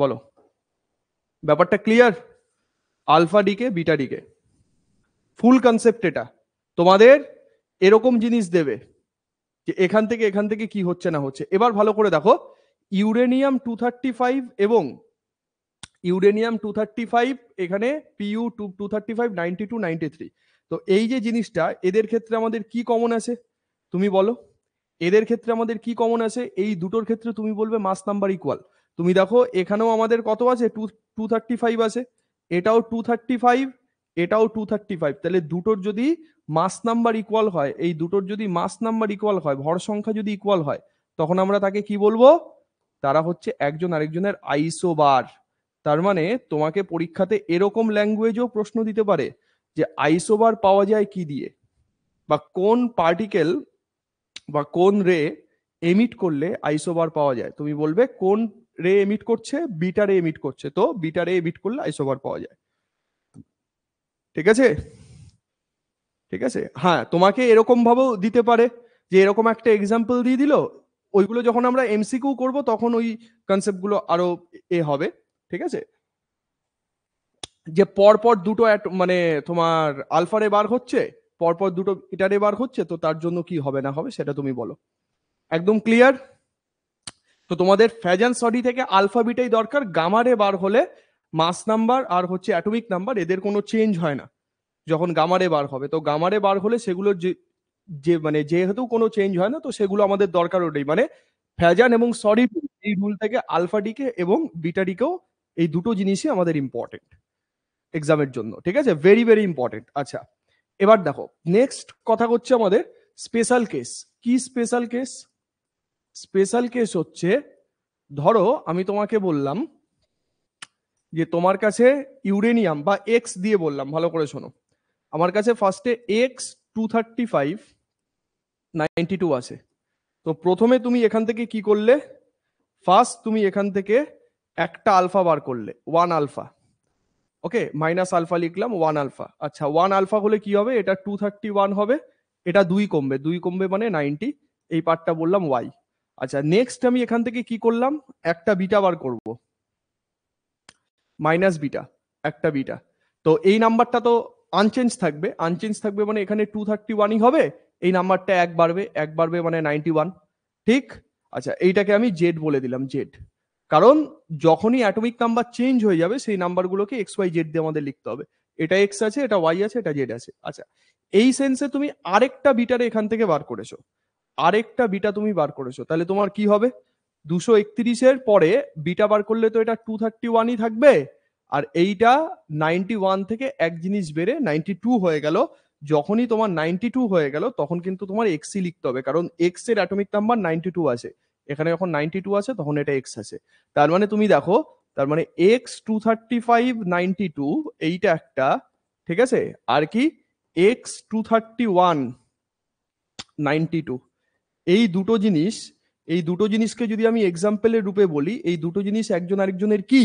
বলো ব্যাপারটা clear alpha decay beta decay full concept এটা তোমাদের এরকম জিনিস দেবে যে এখান থেকে এখান থেকে কি হচ্ছে না হচ্ছে এবার ভালো করে দেখো ইউরেনিয়াম টু থার্টি ফাইভ এবং ইউরেনিয়াম টু থার্টি ফাইভ এখানে PU two two thirty five ninety two ninety three তো এই যে জিনিসটা এদের ক্ষেত্রে আমাদের কি কমন আছে তুমি বলো এদের ক্ষেত্রে আমাদের কি কমন আছে এই দুটোর ক্ষেত্রে তুমি বলবে মাস নাম্বার ইকুয়াল তুমি দেখো এখানেও আমাদের কত আছে টু টু থার্টি ফাইভ আছে এটাও টু থার্টি ফাইভ এটাও টু থার্টি ফাইভ তাহলে দুটোর যদি মাস নাম্বার ইকুয়াল হয় এই দুটোর যদি মাস নাম্বার ইকুয়াল হয় ভর সংখ্যা যদি ইকুয়াল হয় তখন আমরা তাকে কি বলবো তারা হচ্ছে একজন আরেকজনের আইসোবার তার মানে তোমাকে পরীক্ষাতে এরকম ল্যাঙ্গুয়েজও প্রশ্ন দিতে পারে যে আইসোবার পাওয়া যায় কি দিয়ে বা কোন পার্টিকেল বা কোন রে এমিট করলে আইসোবার পাওয়া যায় তুমি বলবে কোন রে এমিট করছে বিটা রে এমিট করছে তো বিটা রে এমিট করলে আইসোবার পাওয়া যায় ঠিক আছে ঠিক আছে হ্যাঁ তোমাকে এরকম ভাবেও দিতে পারে যে এরকম একটা এক্সাম্পল দিয়ে দিল ওইগুলো যখন আমরা এমসিকিউ করব তখন ওই কনসেপ্টগুলো আরো এ হবে ঠিক আছে যে পরপর দুটো মানে তোমার আলফারে বার হচ্ছে পরপর দুটো ইটারে বার হচ্ছে তো তার জন্য কি হবে না হবে সেটা তুমি বলো একদম ক্লিয়ার তো তোমাদের ফ্যাজান সডি থেকে আলফাবিটাই দরকার গামারে বার হলে মাস নাম্বার আর হচ্ছে অ্যাটমিক নাম্বার এদের কোনো চেঞ্জ হয় না যখন গামারে বার হবে তো গামারে বার হলে সেগুলোর যে যে মানে যেহেতু কোনো চেঞ্জ হয় না তো সেগুলো আমাদের দরকার ওটাই মানে ফ্যাজান এবং সরি এই রুল থেকে ডিকে এবং বিটাটিকেও এই দুটো জিনিসই আমাদের ইম্পর্টেন্ট এক্সামের জন্য ঠিক আছে ভেরি ভেরি ইম্পর্টেন্ট আচ্ছা এবার দেখো নেক্সট কথা হচ্ছে আমাদের স্পেশাল কেস কি স্পেশাল কেস স্পেশাল কেস হচ্ছে ধরো আমি তোমাকে বললাম যে তোমার কাছে ইউরেনিয়াম বা এক্স দিয়ে বললাম ভালো করে শোনো আমার কাছে ফার্স্টে X two thirty five ninety two আছে তো প্রথমে তুমি এখান থেকে কি করলে ফার্স্ট তুমি এখান থেকে একটা আলফা বার করলে one alpha okay minus alpha লিখলাম ওয়ান আলফা আচ্ছা ওয়ান আলফা হলে কি হবে এটা টু থার্টি ওয়ান হবে এটা দুই কমবে দুই কমবে মানে নাইনটি এই পার্টটা বললাম ওয়াই আচ্ছা নেক্সট আমি এখান থেকে কি করলাম একটা বিটা বার করব মাইনাস বিটা একটা বিটা তো এই নাম্বারটা তো আনচেঞ্জ থাকবে আনচেঞ্জ থাকবে মানে এখানে টু থার্টি ওয়ানই হবে এই নাম্বারটা এক বাড়বে এক বাড়বে মানে নাইনটি ওয়ান ঠিক আচ্ছা এইটাকে আমি জেড বলে দিলাম জেড কারণ যখনই অ্যাটমিক নাম্বার চেঞ্জ হয়ে যাবে সেই নাম্বারগুলোকে এক্স ওয়াই জেড দিয়ে আমাদের লিখতে হবে এটা এক্স আছে এটা ওয়াই আছে এটা জেড আছে আচ্ছা এই সেন্সে তুমি আরেকটা বিটারে এখান থেকে বার করেছো আরেকটা বিটা তুমি বার করেছো তাহলে তোমার কি হবে দুশো একত্রিশের পরে বিটা বার করলে তো এটা টু থার্টি ওয়ানই থাকবে আর এইটা নাইনটি ওয়ান থেকে এক জিনিস বেড়ে নাইনটি টু হয়ে গেল যখনই তোমার নাইনটি টু হয়ে গেল তখন কিন্তু তোমার এক্সি লিখতে হবে কারণ এক্স এর অ্যাটমিক নাম্বার নাইনটি টু আছে এখানে যখন নাইনটি টু আছে তখন এটা এক্স আছে তার মানে তুমি দেখো তার মানে X two thirty five ninety two এইটা একটা ঠিক আছে আর কি X two thirty one ninety two এই দুটো জিনিস এই দুটো জিনিসকে যদি আমি এক্সাম্পলের রূপে বলি এই দুটো জিনিস একজন আরেকজনের কি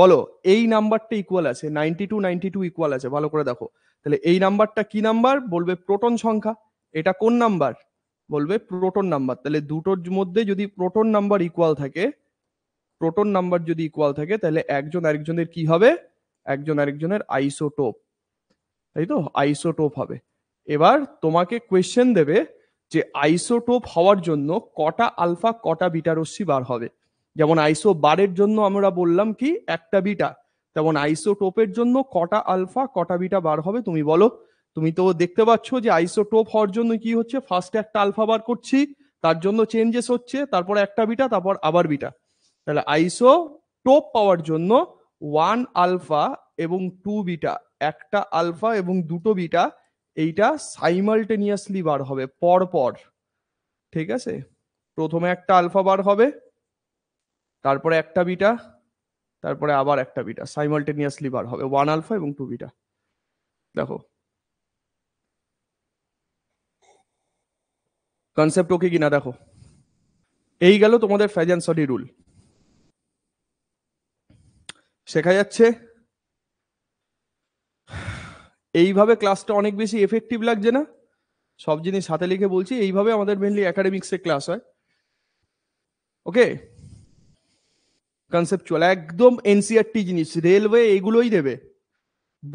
বলো এই নাম্বারটা ইকুয়াল আছে ninety two ninety two equal আছে ভালো করে দেখো তাহলে এই নাম্বারটা কি নাম্বার বলবে প্রোটন সংখ্যা এটা কোন নাম্বার বলবে প্রোটন নাম্বার তাহলে দুটোর মধ্যে যদি প্রোটন নাম্বার ইকুয়াল থাকে প্রোটন নাম্বার যদি ইকুয়াল থাকে তাহলে একজন আরেকজনের কি হবে একজন আরেকজনের আইসোটোপ তাই তো আইসোটোপ হবে এবার তোমাকে কোয়েশ্চেন দেবে যে আইসোটোপ হওয়ার জন্য কটা আলফা কটা বিটা রশ্মি বার হবে যেমন আইসো বারের জন্য আমরা বললাম কি একটা বিটা তেমন আইসোটোপের জন্য কটা আলফা কটা বিটা বার হবে তুমি বলো তুমি তো দেখতে পাচ্ছ যে আইসোটোপ হওয়ার জন্য কি হচ্ছে ফার্স্টে একটা আলফা বার করছি তার জন্য চেঞ্জেস হচ্ছে তারপর একটা বিটা তারপর আবার বিটা তাহলে আইসো টোপ পাওয়ার জন্য ওয়ান আলফা এবং টু বিটা একটা আলফা এবং দুটো বিটা এইটা সাইমালটেনিয়াসলি বার হবে পর পর ঠিক আছে প্রথমে একটা আলফা বার হবে তারপরে একটা বিটা তারপরে আবার একটা বিটা সাইমালটেনিয়াসলি বার হবে ওয়ান আলফা এবং টু বিটা দেখো কনসেপ্ট ওকে কিনা দেখো এই গেল তোমাদের ফ্যাজান সডি রুল শেখা যাচ্ছে এইভাবে ক্লাসটা অনেক বেশি এফেক্টিভ লাগছে না সব জিনিস হাতে লিখে বলছি এইভাবে আমাদের মেনলি একাডেমিক্সে ক্লাস হয় ওকে কনসেপচুয়াল একদম এনসিআরটি e জিনিস রেলওয়ে এগুলোই দেবে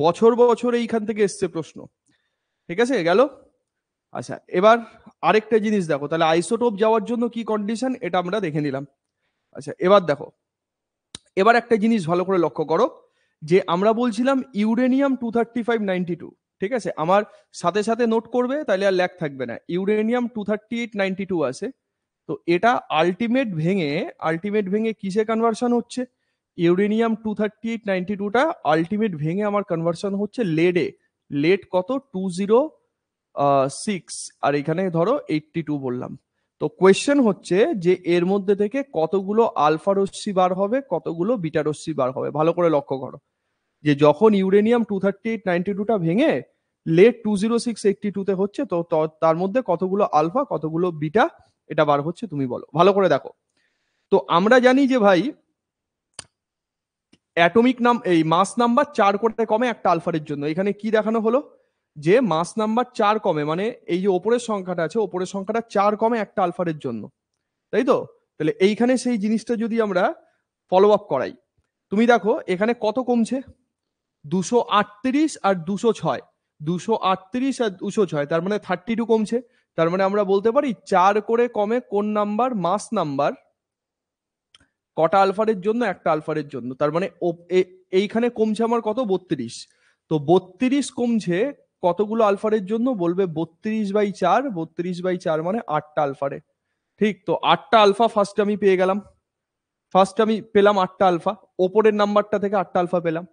বছর বছর এইখান থেকে এসছে প্রশ্ন ঠিক আছে গেল আচ্ছা এবার আরেকটা জিনিস দেখো তাহলে আইসোটোপ যাওয়ার জন্য কি কন্ডিশন এটা আমরা দেখে নিলাম আচ্ছা এবার দেখো এবার একটা জিনিস ভালো করে লক্ষ্য করো যে আমরা বলছিলাম uranium two thirty five ninety two ঠিক আছে আমার সাথে সাথে নোট করবে তাহলে আর ল্যাক থাকবে না uranium two thirty eight ninety two আছে তো এটা আলটিমেট ভেঙে আলটিমেট ভেঙে কিসে কনভার্সন হচ্ছে uranium two thirty eight ninety টুটা আলটিমেট ভেঙে আমার কনভার্সন হচ্ছে লেডে লেড কত টু জিরো সিক্স আর এখানে ধরো এইটটি টু বললাম তো কোয়েশ্চেন হচ্ছে যে এর মধ্যে থেকে কতগুলো আলফা রশ্মি বার হবে কতগুলো বিটা রশ্মি বার হবে ভালো করে লক্ষ্য করো যে যখন uranium two thirty eight ninety টুটা ভেঙে lead two zero six eighty টুতে হচ্ছে তো তার মধ্যে কতগুলো আলফা কতগুলো বিটা এটা বার হচ্ছে তুমি বলো ভালো করে দেখো তো আমরা জানি যে ভাই অ্যাটমিক নাম এই মাস নাম্বার চার করতে কমে একটা আলফারের জন্য এখানে কি দেখানো হলো যে মাস নাম্বার চার কমে মানে এই যে ওপরের সংখ্যাটা আছে ওপরের সংখ্যাটা চার কমে একটা আলফারের জন্য তাই তো তাহলে এইখানে সেই জিনিসটা যদি আমরা ফলো আপ করাই তুমি দেখো এখানে কত কমছে দুশো আটত্রিশ আর দুশো ছয় দুশো আটত্রিশ আর দুশো ছয় তার মানে থার্টি টু কমছে তার মানে আমরা বলতে পারি চার করে কমে কোন নাম্বার মাস নাম্বার কটা আলফারের জন্য একটা আলফারের জন্য তার মানে এইখানে কমছে আমার কত বত্রিশ তো বত্রিশ কমছে কতগুলো আলফারের জন্য বলবে বত্রিশ বাই চার বত্রিশ বাই চার মানে আটটা আলফারে ঠিক তো আটটা আলফা ফার্স্ট আমি পেয়ে গেলাম ফার্স্ট আমি পেলাম আটটা আলফা ওপরের নাম্বারটা থেকে আটটা আলফা পেলাম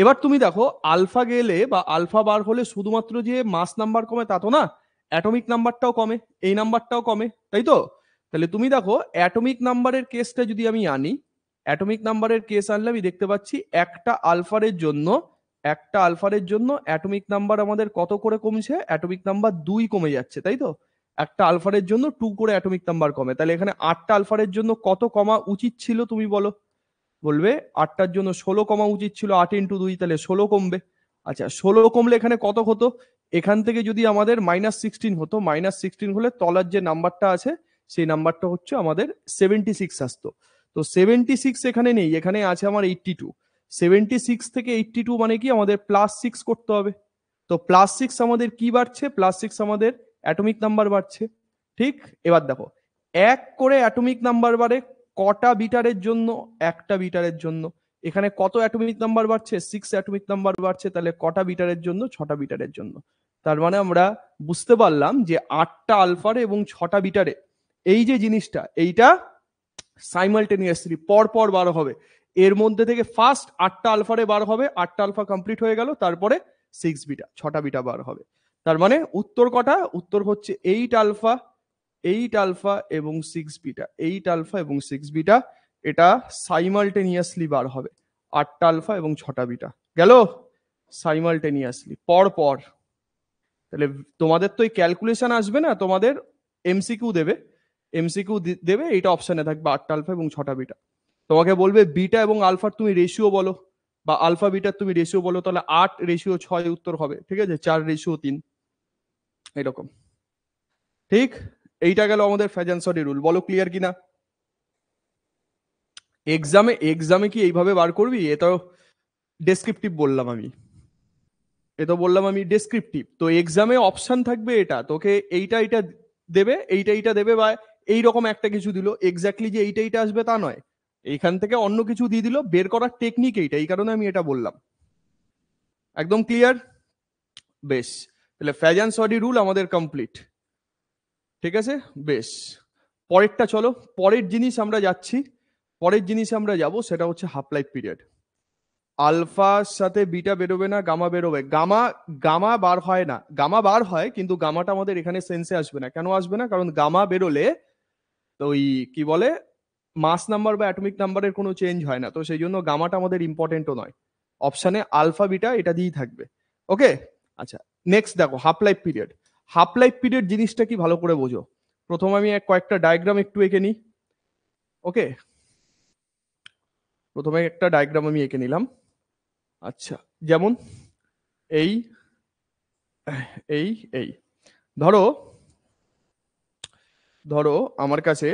এবার তুমি দেখো আলফা গেলে বা আলফা বার হলে শুধুমাত্র যে মাস নাম্বার কমে তা তো না অ্যাটমিক নাম্বারটাও কমে এই নাম্বারটাও কমে তাই তো তাহলে তুমি দেখো অ্যাটমিক নাম্বারের কেসটা যদি আমি আনি অ্যাটমিক নাম্বারের কেস আনলে আমি দেখতে পাচ্ছি একটা আলফারের জন্য একটা আলফারের জন্য অ্যাটমিক নাম্বার আমাদের কত করে কমছে অ্যাটমিক নাম্বার দুই কমে যাচ্ছে তাই তো একটা আলফারের জন্য টু করে অ্যাটমিক নাম্বার কমে তাহলে এখানে আটটা আলফারের জন্য কত কমা উচিত ছিল তুমি বলো বলবে আটটার জন্য ষোলো কমা উচিত ছিল আট ইন্টু দুই তাহলে ষোলো কমবে আচ্ছা ষোলো কমলে এখানে কত হতো এখান থেকে যদি আমাদের মাইনাস সিক্সটিন হতো মাইনাস সিক্সটিন হলে তলার যে নাম্বারটা আছে সেই নাম্বারটা হচ্ছে আমাদের সেভেন্টি সিক্স আসতো তো সেভেন্টি সিক্স এখানে নেই এখানে আছে আমার এইট্টি টু সেভেন্টি সিক্স থেকে এইট্টি টু মানে কি আমাদের প্লাস সিক্স করতে হবে তো প্লাস সিক্স আমাদের কি বাড়ছে প্লাস সিক্স আমাদের অ্যাটমিক নাম্বার বাড়ছে ঠিক এবার দেখো এক করে অ্যাটমিক নাম্বার বাড়ে কটা বিটারের জন্য একটা বিটারের জন্য এখানে কত অ্যাটমিক নাম্বার বাড়ছে সিক্স অ্যাটমিক নাম্বার বাড়ছে তাহলে কটা বিটারের জন্য ছটা বিটারের জন্য তার মানে আমরা বুঝতে পারলাম যে আটটা আলফারে এবং ছটা বিটারে এই যে জিনিসটা এইটা সাইমালটেনিয়াসলি পরপর বারো হবে এর মধ্যে থেকে ফার্স্ট আটটা আলফারে বার হবে আটটা আলফা কমপ্লিট হয়ে গেল তারপরে সিক্স বিটা ছটা বিটা বার হবে তার মানে উত্তর কটা উত্তর হচ্ছে এইট আলফা এইট আলফা এবং সিক্স বিটা এইট আলফা এবং সিক্স বিটা এটা সাইমালটেনিয়াসলি বার হবে আটটা আলফা এবং ছটা বিটা গেল সাইমালটেনিয়াসলি পর পর তাহলে তোমাদের তো এই ক্যালকুলেশন আসবে না তোমাদের এমসিকিউ দেবে এমসিকিউ দেবে এইটা অপশনে থাকবে আটটা আলফা এবং ছটা বিটা তোমাকে বলবে বিটা এবং আলফার তুমি রেশিও বলো বা আলফা বিটার তুমি রেশিও বলো তাহলে আট রেশিও ছয় উত্তর হবে ঠিক আছে চার রেশিও তিন এরকম ঠিক এইটা গেল আমাদের ফ্যাজানসরি রুল বলো ক্লিয়ার কিনা এক্সামে এক্সামে কি এইভাবে বার করবি তো ডেসক্রিপটিভ বললাম আমি এ তো বললাম আমি ডেসক্রিপটিভ তো এক্সামে অপশন থাকবে এটা তোকে এইটা এইটা দেবে এইটা এইটা দেবে বা এই রকম একটা কিছু দিল এক্স্যাক্টলি যে এইটা এইটা আসবে তা নয় এইখান থেকে অন্য কিছু দিয়ে দিল বের করার টেকনিক এইটা এই কারণে আমি এটা বললাম একদম ক্লিয়ার বেশ তাহলে ফ্যাজান সডি রুল আমাদের কমপ্লিট ঠিক আছে বেশ পরেরটা চলো পরের জিনিস আমরা যাচ্ছি পরের জিনিস আমরা যাব সেটা হচ্ছে হাফ লাইফ পিরিয়ড আলফার সাথে বিটা বেরোবে না গামা বেরোবে গামা গামা বার হয় না গামা বার হয় কিন্তু গামাটা আমাদের এখানে সেন্সে আসবে না কেন আসবে না কারণ গামা বেরোলে তো ওই কি বলে মাস নাম্বার বা অ্যাটমিক নাম্বারের কোনো চেঞ্জ হয় না তো সেই জন্য গামাটা আমাদের ইম্পর্টেন্টও নয় অপশানে আলফা বিটা এটা দিয়েই থাকবে ওকে আচ্ছা নেক্সট দেখো half life period half life period জিনিসটা কি ভালো করে বোঝো প্রথমে আমি কয়েকটা ডায়াগ্রাম একটু এঁকে নিই ওকে প্রথমে একটা ডায়াগ্রাম আমি এঁকে নিলাম আচ্ছা যেমন এই এই এই ধরো ধরো আমার কাছে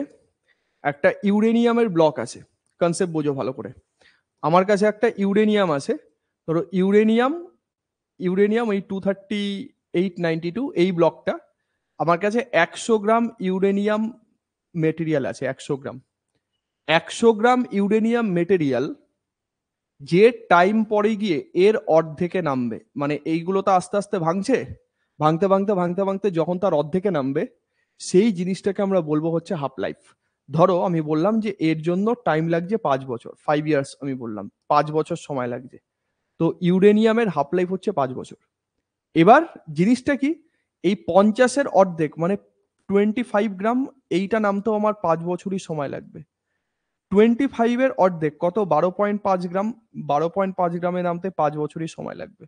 একটা ইউরেনিয়ামের ব্লক আছে কনসেপ্ট বোঝো ভালো করে আমার কাছে একটা ইউরেনিয়াম আছে ধরো ইউরেনিয়াম ইউরেনিয়াম এই two thirty eight ninety two এই ব্লকটা আমার কাছে একশো গ্রাম ইউরেনিয়াম মেটেরিয়াল আছে একশো গ্রাম একশো গ্রাম ইউরেনিয়াম মেটেরিয়াল যে টাইম পরে গিয়ে এর অর্ধেকে নামবে মানে এইগুলো তো আস্তে আস্তে ভাঙছে ভাঙতে ভাঙতে ভাঙতে ভাঙতে যখন তার অর্ধেকে নামবে সেই জিনিসটাকে আমরা বলবো হচ্ছে হাফ লাইফ ধরো আমি বললাম যে এর জন্য টাইম লাগছে পাঁচ বছর ফাইভ ইয়ার্স আমি বললাম পাঁচ বছর সময় লাগছে তো ইউরেনিয়ামের হাফ লাইফ হচ্ছে পাঁচ বছর এবার জিনিসটা কি এই পঞ্চাশের অর্ধেক মানে টোয়েন্টি ফাইভ গ্রাম এইটা নামতেও আমার পাঁচ বছরই সময় লাগবে টোয়েন্টি ফাইভের অর্ধেক কত বারো পয়েন্ট পাঁচ গ্রাম বারো পয়েন্ট পাঁচ গ্রামে নামতে পাঁচ বছরই সময় লাগবে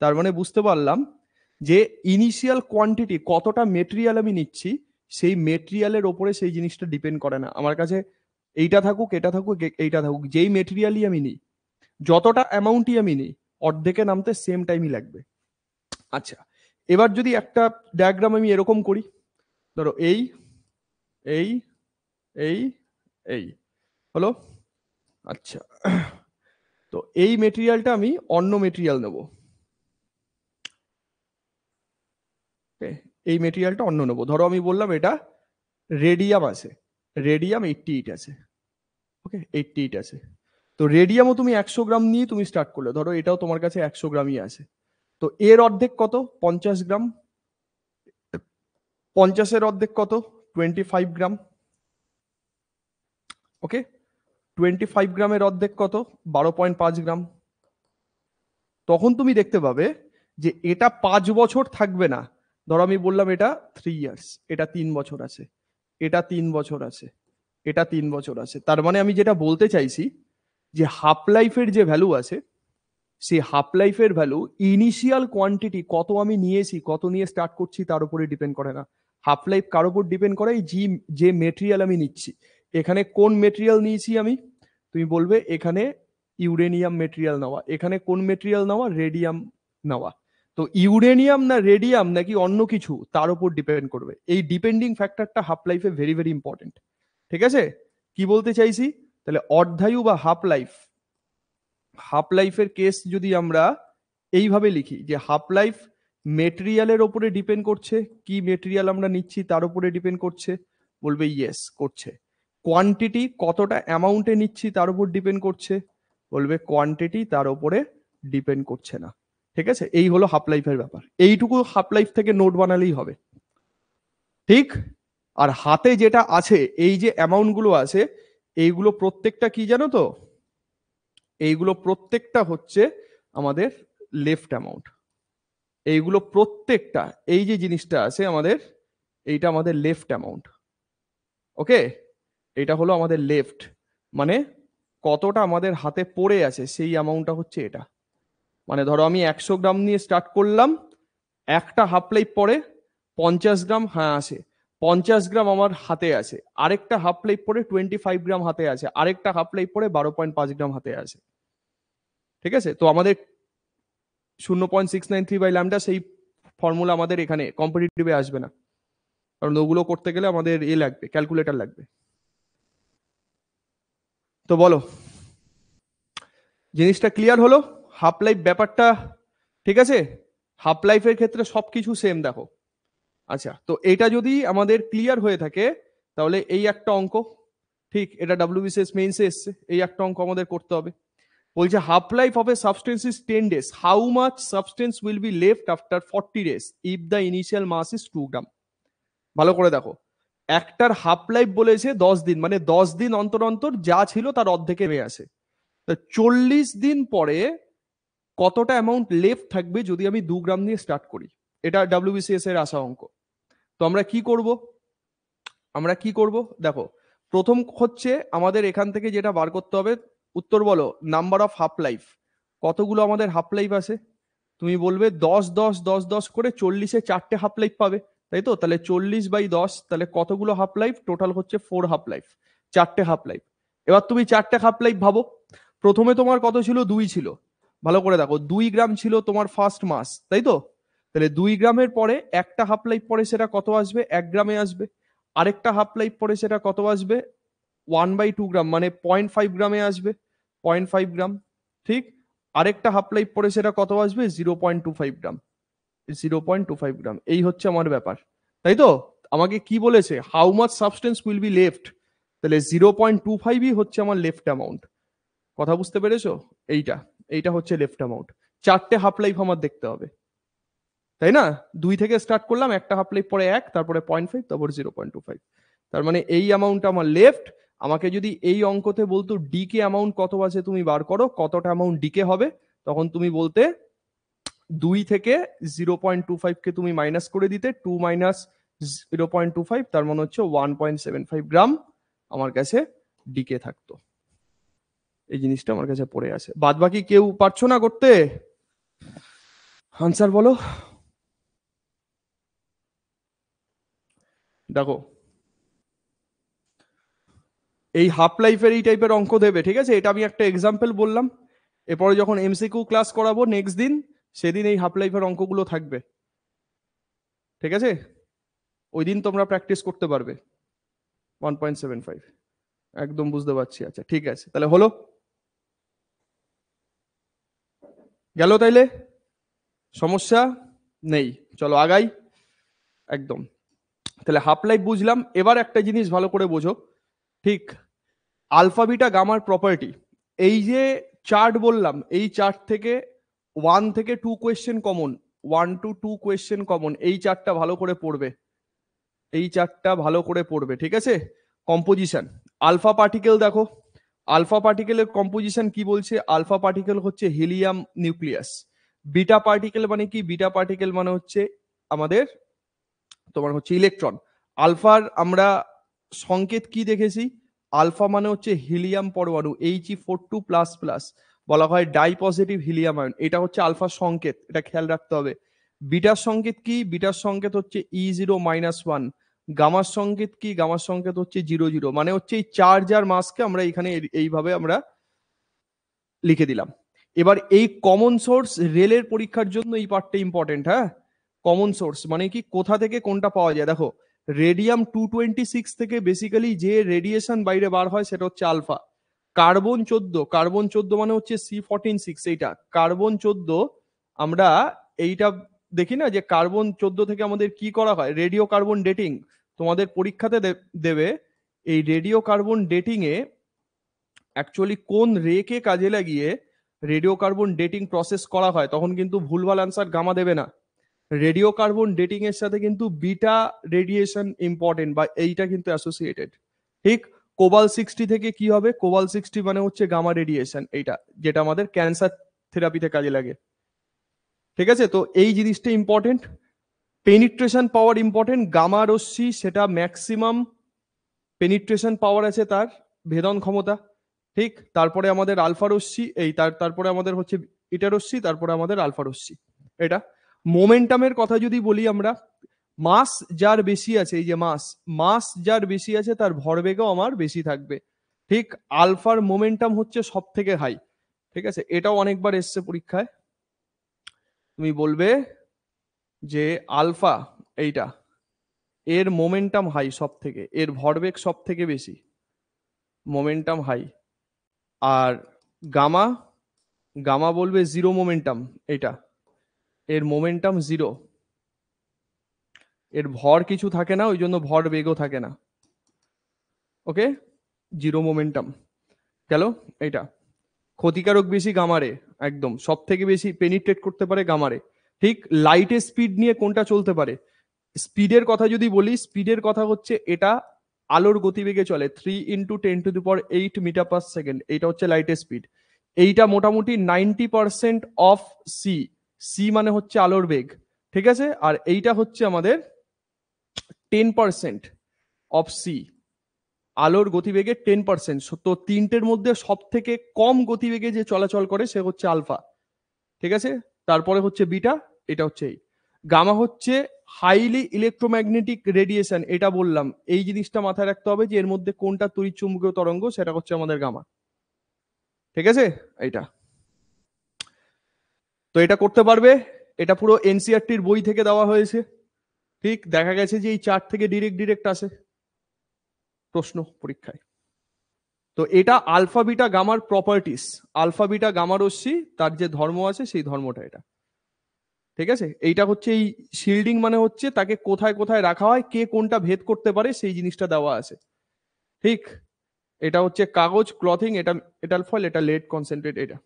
তার মানে বুঝতে পারলাম যে ইনিশিয়াল কোয়ান্টিটি কতটা মেটেরিয়াল আমি নিচ্ছি সেই মেটেরিয়ালের ওপরে সেই জিনিসটা ডিপেন্ড করে না আমার কাছে এইটা থাকুক এটা থাকুক এইটা থাকুক যেই মেটেরিয়ালই আমি নিই যতটা অ্যামাউন্টই আমি নিই অর্ধেকে নামতে সেম টাইমই লাগবে আচ্ছা এবার যদি একটা ডায়াগ্রাম আমি এরকম করি ধরো এই এই এই এই হলো আচ্ছা তো এই মেটেরিয়ালটা আমি অন্য মেটেরিয়াল নেব এই মেটেরিয়ালটা অন্য নেবো ধরো আমি বললাম এটা রেডিয়াম আছে রেডিয়াম এইটটি এইট আছে ওকে এইটটি এইট আছে তো রেডিয়ামও তুমি একশো গ্রাম নিয়ে তুমি স্টার্ট করলে ধরো এটাও তোমার কাছে একশো গ্রামই আছে তো এর অর্ধেক কত পঞ্চাশ গ্রাম পঞ্চাশের অর্ধেক কত twenty five gram okay twenty five গ্রামের অর্ধেক কত বারো পয়েন্ট পাঁচ গ্রাম তখন তুমি দেখতে পাবে যে এটা পাঁচ বছর থাকবে না ধরো আমি বললাম এটা থ্রি ইয়ার্স এটা তিন বছর আছে এটা তিন বছর আছে এটা তিন বছর আছে তার মানে আমি যেটা বলতে চাইছি যে হাফ লাইফের যে ভ্যালু আছে সেই হাফ লাইফের ভ্যালু ইনিশিয়াল কোয়ান্টিটি কত আমি নিয়েছি কত নিয়ে স্টার্ট করছি তার উপরে ডিপেন্ড করে না হাফ লাইফ কার উপর ডিপেন্ড করে যে যে মেটেরিয়াল আমি নিচ্ছি এখানে কোন মেটেরিয়াল নিয়েছি আমি তুমি বলবে এখানে ইউরেনিয়াম মেটেরিয়াল নেওয়া এখানে কোন মেটেরিয়াল নেওয়া রেডিয়াম নেওয়া তো ইউরেনিয়াম না রেডিয়াম নাকি অন্য কিছু তার উপর ডিপেন্ড করবে এই ডিপেন্ডিং ফ্যাক্টরটা হাফ লাইফে ভেরি ভেরি ইম্পর্টেন্ট ঠিক আছে কি বলতে চাইছি তাহলে অর্ধায়ু বা হাফ লাইফ হাফ লাইফের কেস যদি আমরা এইভাবে লিখি যে হাফ লাইফ মেটেরিয়ালের ওপরে ডিপেন্ড করছে কি মেটেরিয়াল আমরা নিচ্ছি তার উপরে ডিপেন্ড করছে বলবে ইয়েস করছে কোয়ান্টিটি কতটা অ্যামাউন্টে নিচ্ছি তার উপর ডিপেন্ড করছে বলবে কোয়ান্টিটি তার উপরে ডিপেন্ড করছে না ঠিক আছে এই হলো হাফ লাইফের ব্যাপার এইটুকু হাফ লাইফ থেকে নোট বানালেই হবে ঠিক আর হাতে যেটা আছে এই যে অ্যামাউন্টগুলো আছে এইগুলো প্রত্যেকটা কি জানো তো এইগুলো প্রত্যেকটা হচ্ছে আমাদের লেফট অ্যামাউন্ট এইগুলো প্রত্যেকটা এই যে জিনিসটা আছে আমাদের এইটা আমাদের লেফট অ্যামাউন্ট ওকে এটা হলো আমাদের লেফট মানে কতটা আমাদের হাতে পড়ে আছে সেই অ্যামাউন্টটা হচ্ছে এটা মানে ধরো আমি একশো গ্রাম নিয়ে স্টার্ট করলাম একটা হাফ প্লেট পরে পঞ্চাশ গ্রাম হ্যাঁ আছে পঞ্চাশ গ্রাম আমার হাতে আছে আরেকটা হাফ প্লেট পরে টোয়েন্টি ফাইভ গ্রাম হাতে আছে আরেকটা হাফ প্লেট পরে বারো পয়েন্ট পাঁচ গ্রাম হাতে আছে ঠিক আছে তো আমাদের শূন্য point six nine three by lambda সেই ফর্মুলা আমাদের এখানে কম্পিটিটিভে আসবে না কারণ ওগুলো করতে গেলে আমাদের এ লাগবে ক্যালকুলেটার লাগবে তো বলো জিনিসটা ক্লিয়ার হলো হাফ লাইফ ব্যাপারটা ঠিক আছে হাফ লাইফের ক্ষেত্রে সব কিছু সেম দেখো আচ্ছা তো এটা যদি আমাদের ক্লিয়ার হয়ে থাকে তাহলে এই একটা অঙ্ক ঠিক এটা ডাব্লিউবিসিএস মেইনসে এসছে এই একটা অঙ্ক আমাদের করতে হবে বলছে half life of a substance is ten days how much substance will be left after forty days if the initial mass is two gram ভালো করে দেখো একটার হাফ লাইফ বলেছে দশ দিন মানে দশ দিন অন্তর অন্তর যা ছিল তার অর্ধেকে আছে আসে চল্লিশ দিন পরে কতটা অ্যামাউন্ট লেফট থাকবে যদি আমি দু গ্রাম দিয়ে স্টার্ট করি এটা ডাব্লিউবিসিএস এর আশা অঙ্ক তো আমরা কি করব আমরা কি করব দেখো প্রথম হচ্ছে আমাদের এখান থেকে যেটা বার করতে হবে উত্তর বলো নাম্বার অফ হাফ লাইফ কতগুলো আমাদের হাফ লাইফ আছে তুমি বলবে দশ দশ দশ দশ করে চল্লিশে চারটে হাফ লাইফ পাবে তাই তো তাহলে চল্লিশ বাই দশ তাহলে কতগুলো হাফ লাইফ টোটাল হচ্ছে ফোর হাফ লাইফ চারটে হাফ লাইফ এবার তুমি চারটে হাফ লাইফ ভাবো প্রথমে তোমার কত ছিল দুই ছিল ভালো করে দেখো দুই গ্রাম ছিল তোমার ফার্স্ট মাস তাই তো তাহলে দুই গ্রামের পরে একটা হাফ লাইফ পরে সেটা কত আসবে এক গ্রামে আসবে আরেকটা হাফ লাইফ পরে সেটা কত আসবে ওয়ান বাই টু গ্রাম মানে পয়েন্ট ফাইভ গ্রামে আসবে পয়েন্ট ফাইভ গ্রাম ঠিক আরেকটা হাফ লাইফ পরে সেটা কত আসবে zero point two five gram zero point two five gram এই হচ্ছে আমার ব্যাপার তাই তো আমাকে কি বলেছে how much substance will be left তাহলে জিরো পয়েন্ট টু ফাইভই হচ্ছে আমার লেফট অ্যামাউন্ট কথা বুঝতে পেরেছো এইটা এইটা হচ্ছে লেফট অ্যামাউন্ট চারটে হাফ লাইফ আমার দেখতে হবে তাই না দুই থেকে স্টার্ট করলাম একটা হাফ লাইফ পরে এক তারপরে পয়েন্ট ফাইভ তারপর জিরো পয়েন্ট টু ফাইভ তার মানে এই অ্যামাউন্টটা আমার লেফট আমাকে যদি এই অঙ্কতে বলতো ডিকে অ্যামাউন্ট কত আছে তুমি বার করো কতটা অ্যামাউন্ট ডিকে হবে তখন তুমি বলতে দুই থেকে জিরো পয়েন্ট টু ফাইভকে তুমি মাইনাস করে দিতে two minus zero point two five তার মানে হচ্ছে one point seven five gram আমার কাছে ডিকে থাকতো এই জিনিসটা আমার কাছে পড়ে আছে বাদ বাকি কেউ পারছো না করতে আনসার বলো দেখো এই হাফ লাইফের এই টাইপের অঙ্ক দেবে ঠিক আছে এটা আমি একটা এক্সাম্পল বললাম এরপরে যখন এমসিকিউ ক্লাস করাবো নেক্সট দিন সেদিন এই হাফ লাইফের অঙ্কগুলো থাকবে ঠিক আছে ওই দিন তোমরা প্র্যাকটিস করতে পারবে ওয়ান পয়েন্ট সেভেন ফাইভ একদম বুঝতে পারছি আচ্ছা ঠিক আছে তাহলে হলো গেল তাইলে সমস্যা নেই চলো আগাই একদম তাহলে হাফ লাইফ বুঝলাম এবার একটা জিনিস ভালো করে বোঝো ঠিক আলফাবিটা গামার প্রপার্টি এই যে চার্ট বললাম এই চার্ট থেকে ওয়ান থেকে two question common one two two question common এই চারটা ভালো করে পড়বে এই চারটা ভালো করে পড়বে ঠিক আছে কম্পোজিশন আলফা পার্টিকেল দেখো আলফা পার্টিকেলের কম্পোজিশন কি বলছে আলফা পার্টিকেল হচ্ছে হিলিয়াম নিউক্লিয়াস বিটা পার্টিকেল মানে কি বিটা পার্টিকেল মানে হচ্ছে আমাদের তোমার হচ্ছে ইলেকট্রন আলফার আমরা সংকেত কি দেখেছি আলফা মানে হচ্ছে হিলিয়াম পরমাণু H four two plus plus বলা হয় ডাই পজিটিভ হিলিয়াম আয়ন এটা হচ্ছে আলফার সংকেত এটা খেয়াল রাখতে হবে বিটার সংকেত কি বিটার সংকেত হচ্ছে ই জিরো মাইনাস ওয়ান গামার সংকেত কি গামার সংকেত হচ্ছে জিরো জিরো মানে হচ্ছে এই চার্জ আর মাসকে আমরা এখানে এইভাবে আমরা লিখে দিলাম এবার এই কমন সোর্স রেলের পরীক্ষার জন্য এই পার্টটা ইম্পর্টেন্ট হ্যাঁ কমন সোর্স মানে কি কোথা থেকে কোনটা পাওয়া যায় দেখো রেডিয়াম টু টোয়েন্টি সিক্স থেকে বেসিক্যালি যে রেডিয়েশন বাইরে বার হয় সেটা হচ্ছে আলফা কার্বন চোদ্দ কার্বন চোদ্দ মানে হচ্ছে সি ফর্টিন সিক্স এইটা কার্বন চোদ্দ আমরা এইটা দেখি না যে কার্বন চোদ্দ থেকে আমাদের কি করা হয় রেডিও কার্বন ডেটিং তোমাদের পরীক্ষাতে দেবে এই রেডিও কার্বন ডেটিং এ অ্যাকচুয়ালি কোন রেকে কাজে লাগিয়ে রেডিও কার্বন ডেটিং প্রসেস করা হয় তখন কিন্তু ভুলভাল আনসার গামা দেবে না রেডিও কার্বন ডেটিং এর সাথে কিন্তু বিটা রেডিয়েশন ইম্পর্টেন্ট বা এইটা কিন্তু অ্যাসোসিয়েটেড ঠিক কোবাল সিক্সটি থেকে কি হবে কোবাল সিক্সটি মানে হচ্ছে গামা রেডিয়েশন এইটা যেটা আমাদের ক্যান্সার থেরাপিতে কাজে লাগে ঠিক আছে তো এই জিনিসটা important penetration power important gamma রশ্মি সেটা ম্যাক্সিমাম পেনিট্রেশন পাওয়ার আছে তার ভেদন ক্ষমতা ঠিক তারপরে আমাদের আলফা রশ্মি এই তার তারপরে আমাদের হচ্ছে ইটা রশ্মি তারপরে আমাদের আলফা রশ্মি এটা মোমেন্টামের কথা যদি বলি আমরা মাস যার বেশি আছে এই যে মাস মাস যার বেশি আছে তার ভরবেগও আমার বেশি থাকবে ঠিক আলফার মোমেন্টাম হচ্ছে সব থেকে হাই ঠিক আছে এটাও অনেকবার এসছে পরীক্ষায় তুমি বলবে যে আলফা এইটা এর মোমেন্টাম হাই সব থেকে এর ভরবেগ সব থেকে বেশি মোমেন্টাম হাই আর গামা গামা বলবে জিরো মোমেন্টাম এটা এর মোমেন্টাম জিরো এর ভর কিছু থাকে না ওই জন্য ভর বেগও থাকে না ওকে জিরো মোমেন্টাম গেল এটা ক্ষতিকারক বেশি গামারে একদম সব থেকে বেশি পেনিট্রেট করতে পারে গামারে ঠিক লাইটের স্পিড নিয়ে কোনটা চলতে পারে স্পিডের কথা যদি বলি স্পিডের কথা হচ্ছে এটা আলোর গতিবেগে চলে three into ten to the power eight metre per second এইটা হচ্ছে লাইটের স্পিড এইটা মোটামুটি ninety percent of C C মানে হচ্ছে আলোর বেগ ঠিক আছে আর এইটা হচ্ছে আমাদের টেন পার্সেন্ট অফ সি আলোর গতিবেগে টেন পার্সেন্ট তো তিনটের মধ্যে সব থেকে কম গতিবেগে যে চলাচল করে সে হচ্ছে আলফা ঠিক আছে তারপরে হচ্ছে বিটা এটা হচ্ছে এই গামা হচ্ছে হাইলি ইলেকট্রোম্যাগনেটিক রেডিয়েশন এটা বললাম এই জিনিসটা মাথায় রাখতে হবে যে এর মধ্যে কোনটা চুম্বকীয় তরঙ্গ সেটা হচ্ছে আমাদের গামা ঠিক আছে এটা তো এটা করতে পারবে এটা পুরো এনসিআরটির e বই থেকে দেওয়া হয়েছে ঠিক দেখা গেছে যে এই চার থেকে ডিরেক্ট ডিরেক্ট আসে প্রশ্ন পরীক্ষায় তো এটা আলফাবিটা গামার প্রপার্টিস আলফাবিটা গামার রশ্মি তার যে ধর্ম আছে সেই ধর্মটা এটা ঠিক আছে এইটা হচ্ছে এই শিল্ডিং মানে হচ্ছে তাকে কোথায় কোথায় রাখা হয় কে কোনটা ভেদ করতে পারে সেই জিনিসটা দেওয়া আছে ঠিক এটা হচ্ছে কাগজ ক্লথিং এটা এটার ফল এটা লেট কনসেন্ট্রেট এটা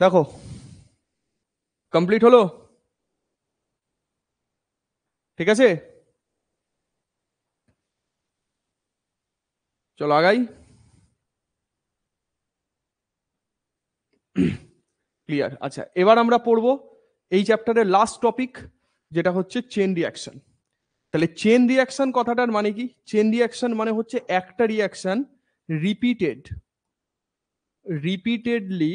দেখো কমপ্লিট হলো ঠিক আছে চলো আগাই ক্লিয়ার আচ্ছা এবার আমরা পড়ব এই চ্যাপ্টারের লাস্ট টপিক যেটা হচ্ছে চেন রিয়াকশন তাহলে চেন রিয়াকশন কথাটার মানে কি চেন রিয়াকশন মানে হচ্ছে একটা reaction repeated repeatedly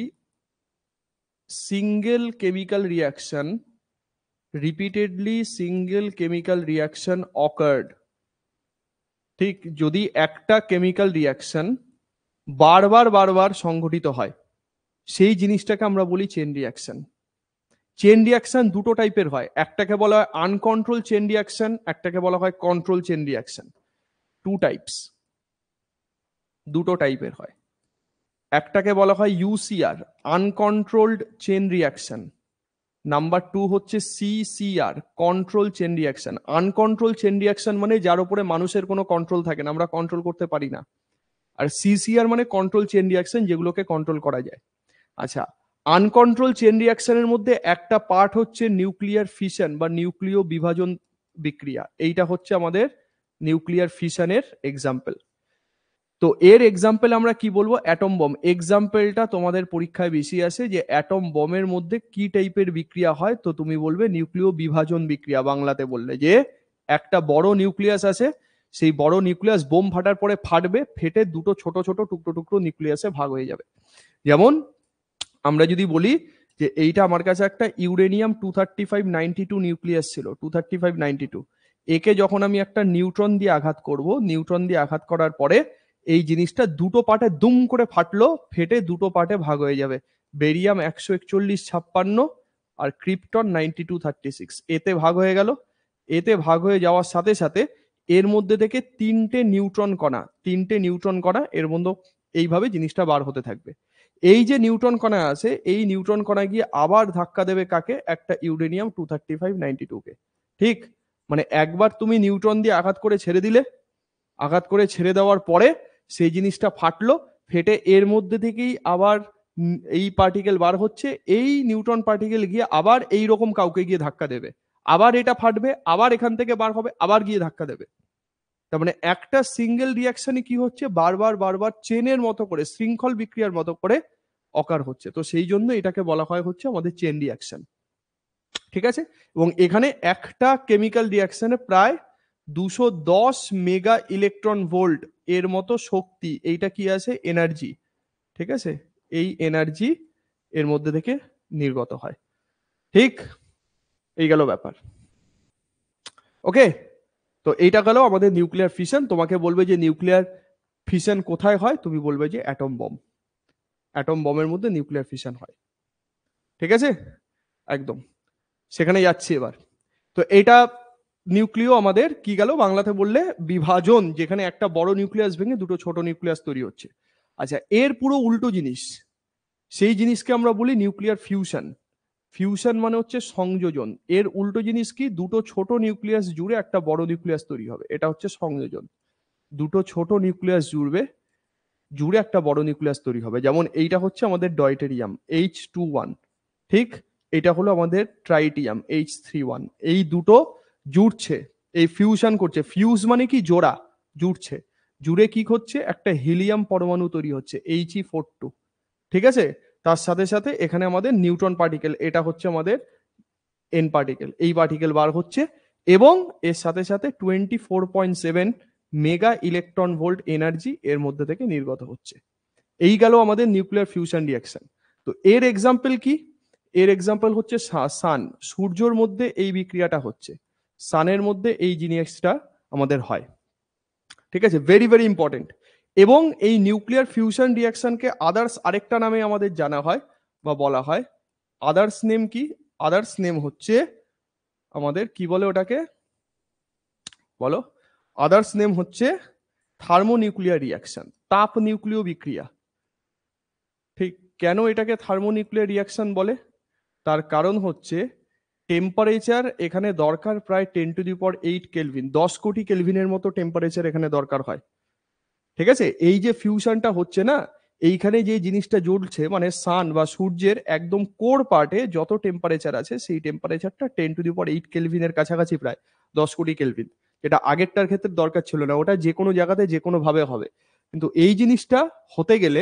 single chemical reaction repeatedly single chemical reaction occurred ঠিক যদি একটা কেমিক্যাল রিয়াকশন বারবার বারবার সংঘটিত হয় সেই জিনিসটাকে আমরা বলি চেন রিয়াকশন চেন রিয়াকশন দুটো টাইপের হয় একটাকে বলা হয় আনকন্ট্রোল চেন রিয়াকশন একটাকে বলা হয় control chain reaction two types দুটো টাইপের হয় একটাকে বলা হয় UCR uncontrolled chain reaction number two হচ্ছে CCR control chain reaction uncontrol chain reaction মানে যার উপরে মানুষের কোনো কন্ট্রোল থাকে না আমরা কন্ট্রোল করতে পারি না আর সিসিআর মানে কন্ট্রোল চেন রিয়াকশন যেগুলোকে কন্ট্রোল করা যায় আচ্ছা আনকন্ট্রোল চেন রিয়াকশনের মধ্যে একটা পার্ট হচ্ছে নিউক্লিয়ার ফিশন বা নিউক্লিয় বিভাজন বিক্রিয়া এইটা হচ্ছে আমাদের নিউক্লিয়ার ফিশনের এক্সাম্পল তো এর এক্সাম্পল আমরা কি বলবো অ্যাটম বম এক্সাম্পলটা তোমাদের পরীক্ষায় বেশি আসে যে অ্যাটম বমের মধ্যে কি টাইপের বিক্রিয়া হয় তো তুমি বলবে নিউক্লিয় বিভাজন বিক্রিয়া বাংলাতে বললে যে একটা বড় নিউক্লিয়াস আছে সেই বড় নিউক্লিয়াস বোম ফাটার পরে ফাটবে ফেটে দুটো ছোট ছোট টুকরো টুকরো নিউক্লিয়াসে ভাগ হয়ে যাবে যেমন আমরা যদি বলি যে এইটা আমার কাছে একটা uranium two thirty five ninety two nucleus ছিল two thirty five ninety two একে যখন আমি একটা নিউট্রন দিয়ে আঘাত করব নিউট্রন দিয়ে আঘাত করার পরে এই জিনিসটা দুটো পার্টে দুম করে ফাটলো ফেটে দুটো পার্টে ভাগ হয়ে যাবে বেরিয়াম একশো একচল্লিশ ছাপ্পান্ন আর krypton ninety two thirty six এতে ভাগ হয়ে গেল এতে ভাগ হয়ে যাওয়ার সাথে সাথে এর মধ্যে থেকে তিনটে নিউট্রন কণা তিনটে নিউট্রন কণা এর মধ্যে এইভাবে জিনিসটা বার হতে থাকবে এই যে নিউট্রন কণা আছে এই নিউট্রন কণা গিয়ে আবার ধাক্কা দেবে কাকে একটা uranium two thirty five ninety টুকে ঠিক মানে একবার তুমি নিউট্রন দিয়ে আঘাত করে ছেড়ে দিলে আঘাত করে ছেড়ে দেওয়ার পরে সেই জিনিসটা ফাটলো ফেটে এর মধ্যে থেকেই আবার এই পার্টিকেল বার হচ্ছে এই নিউট্রন পার্টিকেল গিয়ে আবার এই রকম কাউকে গিয়ে ধাক্কা দেবে আবার এটা ফাটবে আবার এখান থেকে বার হবে আবার গিয়ে ধাক্কা দেবে তার মানে একটা সিঙ্গেল রিয়াকশনই কি হচ্ছে বারবার বারবার চেনের মতো করে শৃঙ্খল বিক্রিয়ার মতো করে অকার হচ্ছে তো সেই জন্য এটাকে বলা হয় হচ্ছে আমাদের চেন রিয়াকশন ঠিক আছে এবং এখানে একটা কেমিক্যাল রিয়াকশনে প্রায় দুশো দশ মেগা ইলেকট্রন ভোল্ট এর মতো শক্তি এইটা কি আছে এনার্জি ঠিক আছে এই এনার্জি এর মধ্যে থেকে নির্গত হয় ঠিক এই গেল ব্যাপার ওকে তো এইটা গেল আমাদের নিউক্লিয়ার ফিশন তোমাকে বলবে যে নিউক্লিয়ার ফিশন কোথায় হয় তুমি বলবে যে অ্যাটম বম অ্যাটম বমের মধ্যে নিউক্লিয়ার ফিশন হয় ঠিক আছে একদম সেখানে যাচ্ছি এবার তো এটা নিউক্লিয় আমাদের কি গেল বাংলাতে বললে বিভাজন যেখানে একটা বড় নিউক্লিয়াস ভেঙে দুটো ছোট নিউক্লিয়াস তৈরি হচ্ছে আচ্ছা এর পুরো উল্টো জিনিস সেই জিনিসকে আমরা বলি নিউক্লিয়ার ফিউশন ফিউশন মানে হচ্ছে সংযোজন এর উল্টো জিনিস কি দুটো ছোট নিউক্লিয়াস জুড়ে একটা বড় নিউক্লিয়াস তৈরি হবে এটা হচ্ছে সংযোজন দুটো ছোট নিউক্লিয়াস জুড়বে জুড়ে একটা বড় নিউক্লিয়াস তৈরি হবে যেমন এইটা হচ্ছে আমাদের ডয়টেরিয়াম এইচ টু ওয়ান ঠিক এটা হলো আমাদের ট্রাইটিয়াম এইচ থ্রি ওয়ান এই দুটো জুড়ছে এই ফিউশন করছে ফিউজ মানে কি জোড়া জুড়ছে জুড়ে কি হচ্ছে একটা হিলিয়াম পরমাণু তৈরি হচ্ছে এইচ ই ফোর টু ঠিক আছে তার সাথে সাথে এখানে আমাদের নিউট্রন পার্টিকেল এটা হচ্ছে আমাদের এন পার্টিকেল এই পার্টিকেল বার হচ্ছে এবং এর সাথে সাথে twenty four point seven mega electron volt energy এর মধ্যে থেকে নির্গত হচ্ছে এই গেল আমাদের নিউক্লিয়ার ফিউশন রিয়াকশন তো এর এক্সাম্পল কি এর এক্সাম্পল হচ্ছে সান সূর্যর মধ্যে এই বিক্রিয়াটা হচ্ছে সানের মধ্যে এই জিনিসটা আমাদের হয় ঠিক আছে ভেরি ভেরি ইম্পর্টেন্ট এবং এই নিউক্লিয়ার ফিউশন রিয়াকশনকে আদার্স আরেকটা নামে আমাদের জানা হয় বা বলা হয় আদার্স নেম কি আদার্স নেম হচ্ছে আমাদের কি বলে ওটাকে বলো আদার্স নেম হচ্ছে থার্মোনিউক্লিয়ার রিয়াকশন তাপ নিউক্লিয় বিক্রিয়া ঠিক কেন এটাকে থার্মোনিউক্লিয়ার রিয়াকশন বলে তার কারণ হচ্ছে টেম্পারেচার এখানে দরকার প্রায় ten to the power eight kelvin দশ কোটি কেলভিনের মতো টেম্পারেচার এখানে দরকার হয় ঠিক আছে এই যে ফিউশনটা হচ্ছে না এইখানে যে জিনিসটা জ্বলছে মানে সান বা সূর্যের একদম কোর পার্টে যত টেম্পারেচার আছে সেই টেম্পারেচারটা ten to the power eight কেলভিনের কাছাকাছি প্রায় দশ কোটি কেলভিন এটা আগেরটার ক্ষেত্রে দরকার ছিল না ওটা যে কোনো জায়গাতে যে কোনোভাবে হবে কিন্তু এই জিনিসটা হতে গেলে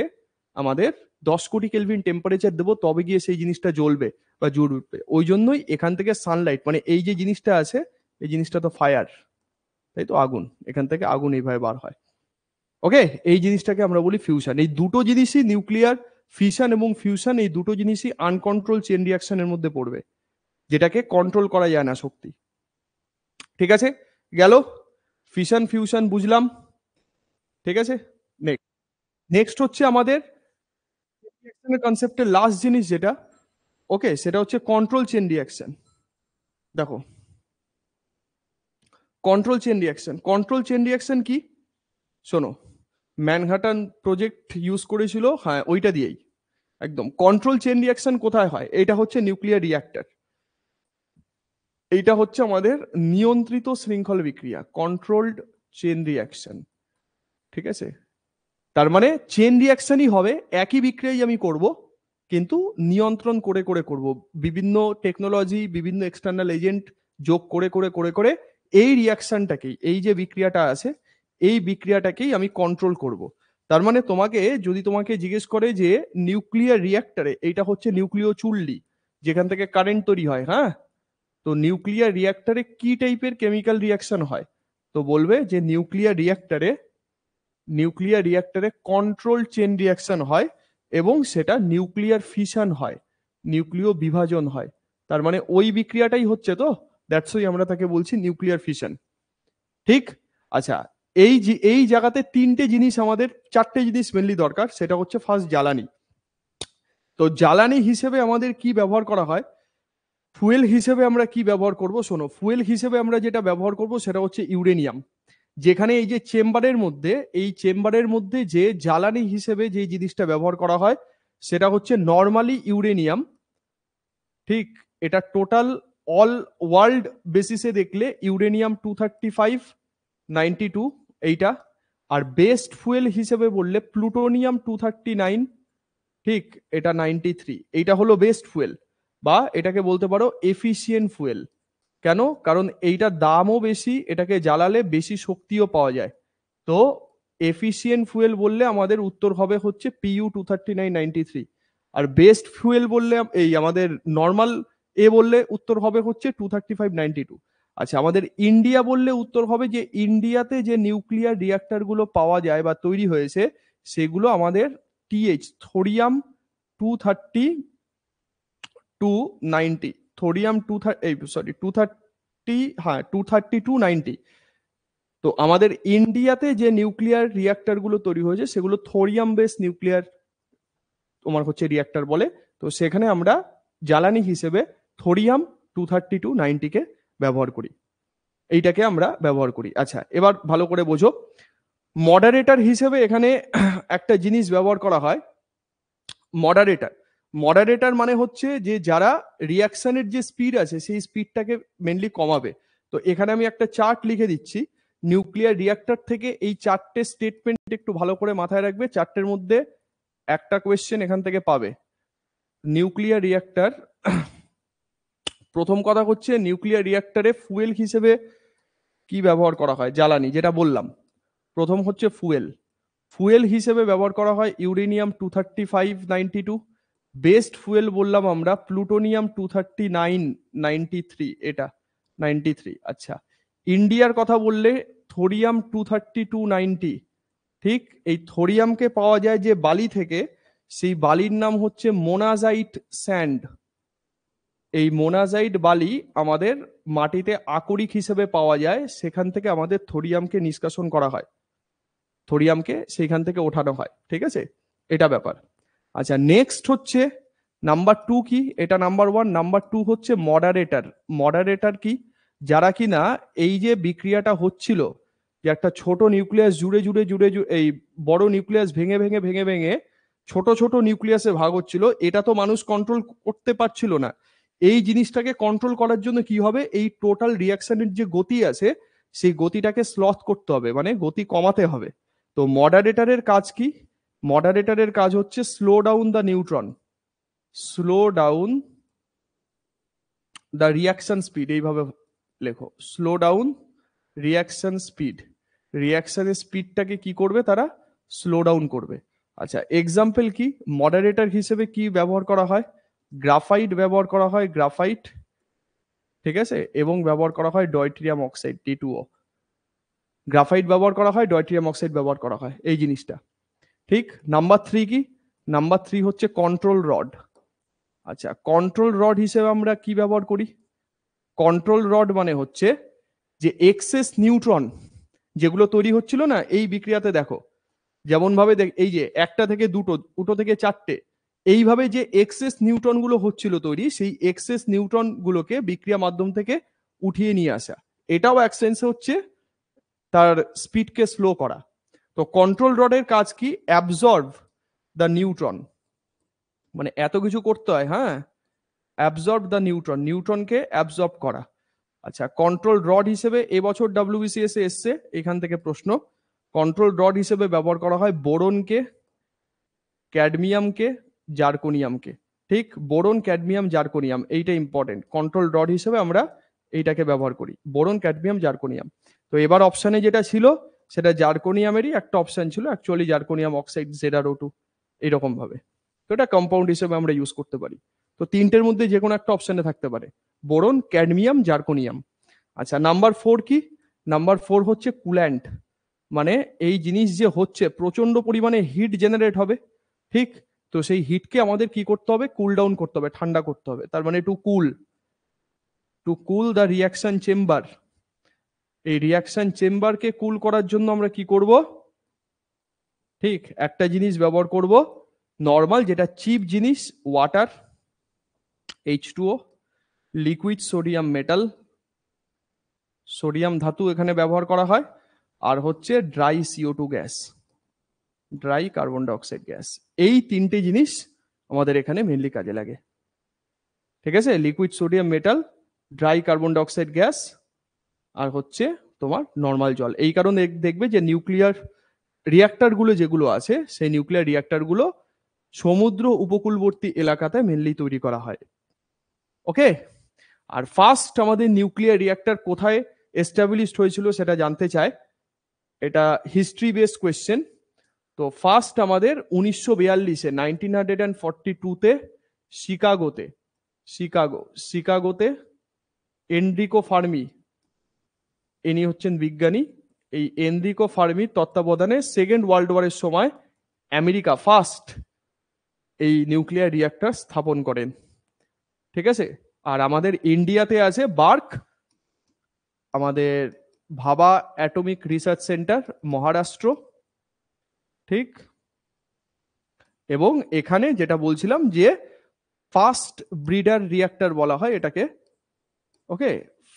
আমাদের দশ কোটি কেলভিন টেম্পারেচার দেবো তবে গিয়ে সেই জিনিসটা জ্বলবে বা জোর উঠবে ওই জন্যই এখান থেকে সানলাইট মানে এই যে জিনিসটা আছে এই জিনিসটা তো ফায়ার তাই তো আগুন এখান থেকে আগুন এইভাবে বার হয় ওকে এই জিনিসটাকে আমরা বলি ফিউশন এই দুটো জিনিসই নিউক্লিয়ার ফিশন এবং ফিউশন এই দুটো জিনিসই আনকন্ট্রোল চেন রিয়াকশনের মধ্যে পড়বে যেটাকে কন্ট্রোল করা যায় না শক্তি ঠিক আছে গেল ফিশন ফিউশন বুঝলাম ঠিক আছে নেক্সট হচ্ছে আমাদের রিয়াকশনের কনসেপ্টের লাস্ট জিনিস যেটা ওকে সেটা হচ্ছে কন্ট্রোল চেন রিয়াকশন দেখো control chain reaction control chain reaction কি শোনো ম্যানঘাটন প্রজেক্ট ইউজ করেছিল হ্যাঁ ওইটা দিয়েই একদম কন্ট্রোল চেন রিয়াকশন কোথায় হয় এটা হচ্ছে নিউক্লিয়ার রিয়াক্টর এইটা হচ্ছে আমাদের নিয়ন্ত্রিত শৃঙ্খল বিক্রিয়া কন্ট্রোলড চেন রিয়াকশন ঠিক আছে তার মানে চেন রিয়াকশনই হবে একই বিক্রিয়াই আমি করব কিন্তু নিয়ন্ত্রণ করে করে করব বিভিন্ন টেকনোলজি বিভিন্ন এক্সটার্নাল এজেন্ট যোগ করে করে করে করে এই রিয়াকশনটাকেই এই যে বিক্রিয়াটা আছে এই বিক্রিয়াটাকেই আমি কন্ট্রোল করব তার মানে তোমাকে যদি তোমাকে জিজ্ঞেস করে যে নিউক্লিয়ার রিয়াক্টারে এইটা হচ্ছে নিউক্লিয় চুল্লি যেখান থেকে কারেন্ট তৈরি হয় হ্যাঁ তো নিউক্লিয়ার রিয়াক্টারে কি টাইপের কেমিক্যাল রিয়াকশন হয় তো বলবে যে নিউক্লিয়ার রিয়াক্টারে নিউক্লিয়ার রিয়াক্টরে কন্ট্রোল চেন রিয়াকশন হয় এবং সেটা নিউক্লিয়ার ফিশন হয় নিউক্লিয় বিভাজন হয় তার মানে ওই বিক্রিয়াটাই হচ্ছে তো দ্যাটস ওই আমরা তাকে বলছি নিউক্লিয়ার ফিশন ঠিক আচ্ছা এই এই জায়গাতে তিনটে জিনিস আমাদের চারটে জিনিস মেনলি দরকার সেটা হচ্ছে ফার্স্ট জ্বালানি তো জ্বালানি হিসেবে আমাদের কি ব্যবহার করা হয় ফুয়েল হিসেবে আমরা কি ব্যবহার করব শোনো ফুয়েল হিসেবে আমরা যেটা ব্যবহার করব সেটা হচ্ছে ইউরেনিয়াম যেখানে এই যে চেম্বারের মধ্যে এই চেম্বারের মধ্যে যে জ্বালানি হিসেবে যে জিনিসটা ব্যবহার করা হয় সেটা হচ্ছে নর্মালি ইউরেনিয়াম ঠিক এটা টোটাল অল ওয়ার্ল্ড বেসিসে দেখলে uranium two thirty five ninety two এইটা আর বেস্ট ফুয়েল হিসেবে বললে প্লুটোনিয়াম টু থার্টি নাইন ঠিক এটা নাইনটি থ্রি এইটা হলো বেস্ট ফুয়েল বা এটাকে বলতে পারো এফিসিয়েন্ট ফুয়েল কেন কারণ এইটার দামও বেশি এটাকে জ্বালালে বেশি শক্তিও পাওয়া যায় তো এফিসিয়েন্ট ফুয়েল বললে আমাদের উত্তর হবে হচ্ছে PU two thirty nine ninety three আর বেস্ট ফুয়েল বললে এই আমাদের নর্মাল এ বললে উত্তর হবে হচ্ছে two thirty five ninety two আচ্ছা আমাদের ইন্ডিয়া বললে উত্তর হবে যে ইন্ডিয়াতে যে নিউক্লিয়ার গুলো পাওয়া যায় বা তৈরি হয়েছে সেগুলো আমাদের TH thorium two thirty two ninety thorium two এই সরি টু থার্টি হ্যাঁ টু থার্টি টু নাইনটি তো আমাদের ইন্ডিয়াতে যে নিউক্লিয়ার রিয়াক্টারগুলো তৈরি হয়েছে সেগুলো থোরিয়াম বেস নিউক্লিয়ার তোমার হচ্ছে রিয়াক্টার বলে তো সেখানে আমরা জ্বালানি হিসেবে থোরিয়াম টু থার্টি টু নাইনটিকে ব্যবহার করি এইটাকে আমরা ব্যবহার করি আচ্ছা এবার ভালো করে বোঝো মডারেটার হিসেবে এখানে একটা জিনিস ব্যবহার করা হয় মডারেটার মডারেটর মানে হচ্ছে যে যারা রিয়াকশনের যে স্পিড আছে সেই স্পিডটাকে মেনলি কমাবে তো এখানে আমি একটা চার্ট লিখে দিচ্ছি নিউক্লিয়ার রিয়াক্টর থেকে এই চারটে স্টেটমেন্ট একটু ভালো করে মাথায় রাখবে চারটের মধ্যে একটা কোয়েশ্চেন এখান থেকে পাবে নিউক্লিয়ার রিয়াক্টর প্রথম কথা হচ্ছে নিউক্লিয়ার রিয়াক্টরে ফুয়েল হিসেবে কি ব্যবহার করা হয় জ্বালানি যেটা বললাম প্রথম হচ্ছে ফুয়েল ফুয়েল হিসেবে ব্যবহার করা হয় uranium two thirty five ninety two best fuel বললাম আমরা plutonium two thirty nine ninety three এটা নাইনটি থ্রি আচ্ছা ইন্ডিয়ার কথা বললে thorium two thirty two ninety ঠিক এই থোরিয়ামকে পাওয়া যায় যে বালি থেকে সেই বালির নাম হচ্ছে মোনাজাইট স্যান্ড এই মোনাজাইট বালি আমাদের মাটিতে আকরিক হিসেবে পাওয়া যায় সেখান থেকে আমাদের থোরিয়ামকে নিষ্কাশন করা হয় থোরিয়ামকে সেইখান থেকে ওঠানো হয় ঠিক আছে এটা ব্যাপার আচ্ছা নেক্সট হচ্ছে নাম্বার টু কি এটা নাম্বার ওয়ান নাম্বার টু হচ্ছে মডারেটার মডারেটার কি যারা কি না এই যে বিক্রিয়াটা হচ্ছিল যে একটা ছোট নিউক্লিয়াস জুড়ে জুড়ে জুড়ে এই বড় নিউক্লিয়াস ভেঙে ভেঙে ভেঙে ভেঙে ছোট ছোট নিউক্লিয়াসে ভাগ হচ্ছিল এটা তো মানুষ কন্ট্রোল করতে পারছিল না এই জিনিসটাকে কন্ট্রোল করার জন্য কি হবে এই টোটাল রিয়াকশনের যে গতি আছে সেই গতিটাকে স্লথ করতে হবে মানে গতি কমাতে হবে তো মডারেটারের কাজ কি মডারেটরের কাজ হচ্ছে slow down the neutron slow down the reaction speed এইভাবে লেখো স্লো ডাউন রিয়াকশন স্পিড রিয়াকশনের স্পিডটাকে কি করবে তারা স্লো ডাউন করবে আচ্ছা এক্সাম্পল কি মডারেটর হিসেবে কি ব্যবহার করা হয় গ্রাফাইট ব্যবহার করা হয় গ্রাফাইট ঠিক আছে এবং ব্যবহার করা হয় deuterium oxide T two graphite ব্যবহার করা হয় ডয়ট্রিয়াম অক্সাইড ব্যবহার করা হয় এই জিনিসটা ঠিক নাম্বার থ্রি কি নাম্বার থ্রি হচ্ছে কন্ট্রোল রড আচ্ছা কন্ট্রোল রড হিসেবে আমরা কি ব্যবহার করি কন্ট্রোল রড মানে হচ্ছে যে এক্সেস নিউট্রন যেগুলো তৈরি হচ্ছিল না এই বিক্রিয়াতে দেখো যেমনভাবে দেখ এই যে একটা থেকে দুটো দুটো থেকে চারটে এইভাবে যে এক্সেস নিউট্রনগুলো হচ্ছিল তৈরি সেই এক্সেস নিউট্রনগুলোকে বিক্রিয়া মাধ্যম থেকে উঠিয়ে নিয়ে আসা এটাও এক্সেন্স হচ্ছে তার স্পিডকে স্লো করা তো কন্ট্রোল রডের কাজ কি অ্যাবজর্ভ দ্য নিউট্রন মানে এত কিছু করতে হয় হ্যাঁ অ্যাবজর্ব দ্য নিউট্রন নিউট্রনকে অ্যাবজর্ব করা আচ্ছা কন্ট্রোল রড হিসেবে এবছর ডাব্লিউবিসিএস এ এসছে এখান থেকে প্রশ্ন কন্ট্রোল রড হিসেবে ব্যবহার করা হয় বোরনকে ক্যাডমিয়ামকে জার্কোনিয়ামকে ঠিক বোরন ক্যাডমিয়াম জার্কোনিয়াম এইটা ইম্পর্টেন্ট কন্ট্রোল রড হিসেবে আমরা এইটাকে ব্যবহার করি বোরন ক্যাডমিয়াম জার্কোনিয়াম তো এবার অপশানে যেটা ছিল সেটা জার্কোনিয়ামেরই একটা অপশন ছিল actually zirconium oxide Z R two এরকম ভাবে তো এটা কম্পাউন্ড হিসেবে আমরা ইউজ করতে পারি তো তিনটের মধ্যে যে কোনো একটা অপশনে থাকতে পারে বোরন ক্যাডমিয়াম জার্কোনিয়াম আচ্ছা নাম্বার ফোর কি নাম্বার ফোর হচ্ছে কুল্যান্ট মানে এই জিনিস যে হচ্ছে প্রচন্ড পরিমাণে হিট জেনারেট হবে ঠিক তো সেই হিটকে আমাদের কি করতে হবে কুল ডাউন করতে হবে ঠান্ডা করতে হবে তার মানে to cool to cool the reaction chamber এই রিয়াকশন চেম্বারকে কুল করার জন্য আমরা কি করব ঠিক একটা জিনিস ব্যবহার করব নর্মাল যেটা চিপ জিনিস ওয়াটার এইচ টুও লিকুইড সোডিয়াম মেটাল সোডিয়াম ধাতু এখানে ব্যবহার করা হয় আর হচ্ছে dry C O two gas dry carbon dioxide gas এই তিনটে জিনিস আমাদের এখানে মেনলি কাজে লাগে ঠিক আছে liquid sodium metal dry carbon dioxide gas আর হচ্ছে তোমার নর্মাল জল এই কারণে দেখবে যে নিউক্লিয়ার রিয়াক্টারগুলো যেগুলো আছে সেই নিউক্লিয়ার রিয়াক্টারগুলো সমুদ্র উপকূলবর্তী এলাকাতে মেনলি তৈরি করা হয় ওকে আর ফার্স্ট আমাদের নিউক্লিয়ার রিয়াক্টার কোথায় এস্টাবলিশড হয়েছিল সেটা জানতে চায় এটা হিস্ট্রি বেস কোয়েশ্চেন তো ফার্স্ট আমাদের উনিশশো বিয়াল্লিশে নাইনটিন হান্ড্রেড অ্যান্ড ফর্টি টুতে শিকাগোতে শিকাগো শিকাগোতে এন্ড্রিকো ফার্মি ইনি হচ্ছেন বিজ্ঞানী এই এনরিকো ফার্মির তত্ত্বাবধানে সেকেন্ড ওয়ার্ল্ড ওয়ারের সময় আমেরিকা ফার্স্ট এই নিউক্লিয়ার রিয়াক্টার স্থাপন করেন ঠিক আছে আর আমাদের ইন্ডিয়াতে আছে বার্ক আমাদের ভাবা অ্যাটমিক রিসার্চ সেন্টার মহারাষ্ট্র ঠিক এবং এখানে যেটা বলছিলাম যে ফাস্ট ব্রিডার রিয়াক্টার বলা হয় এটাকে ওকে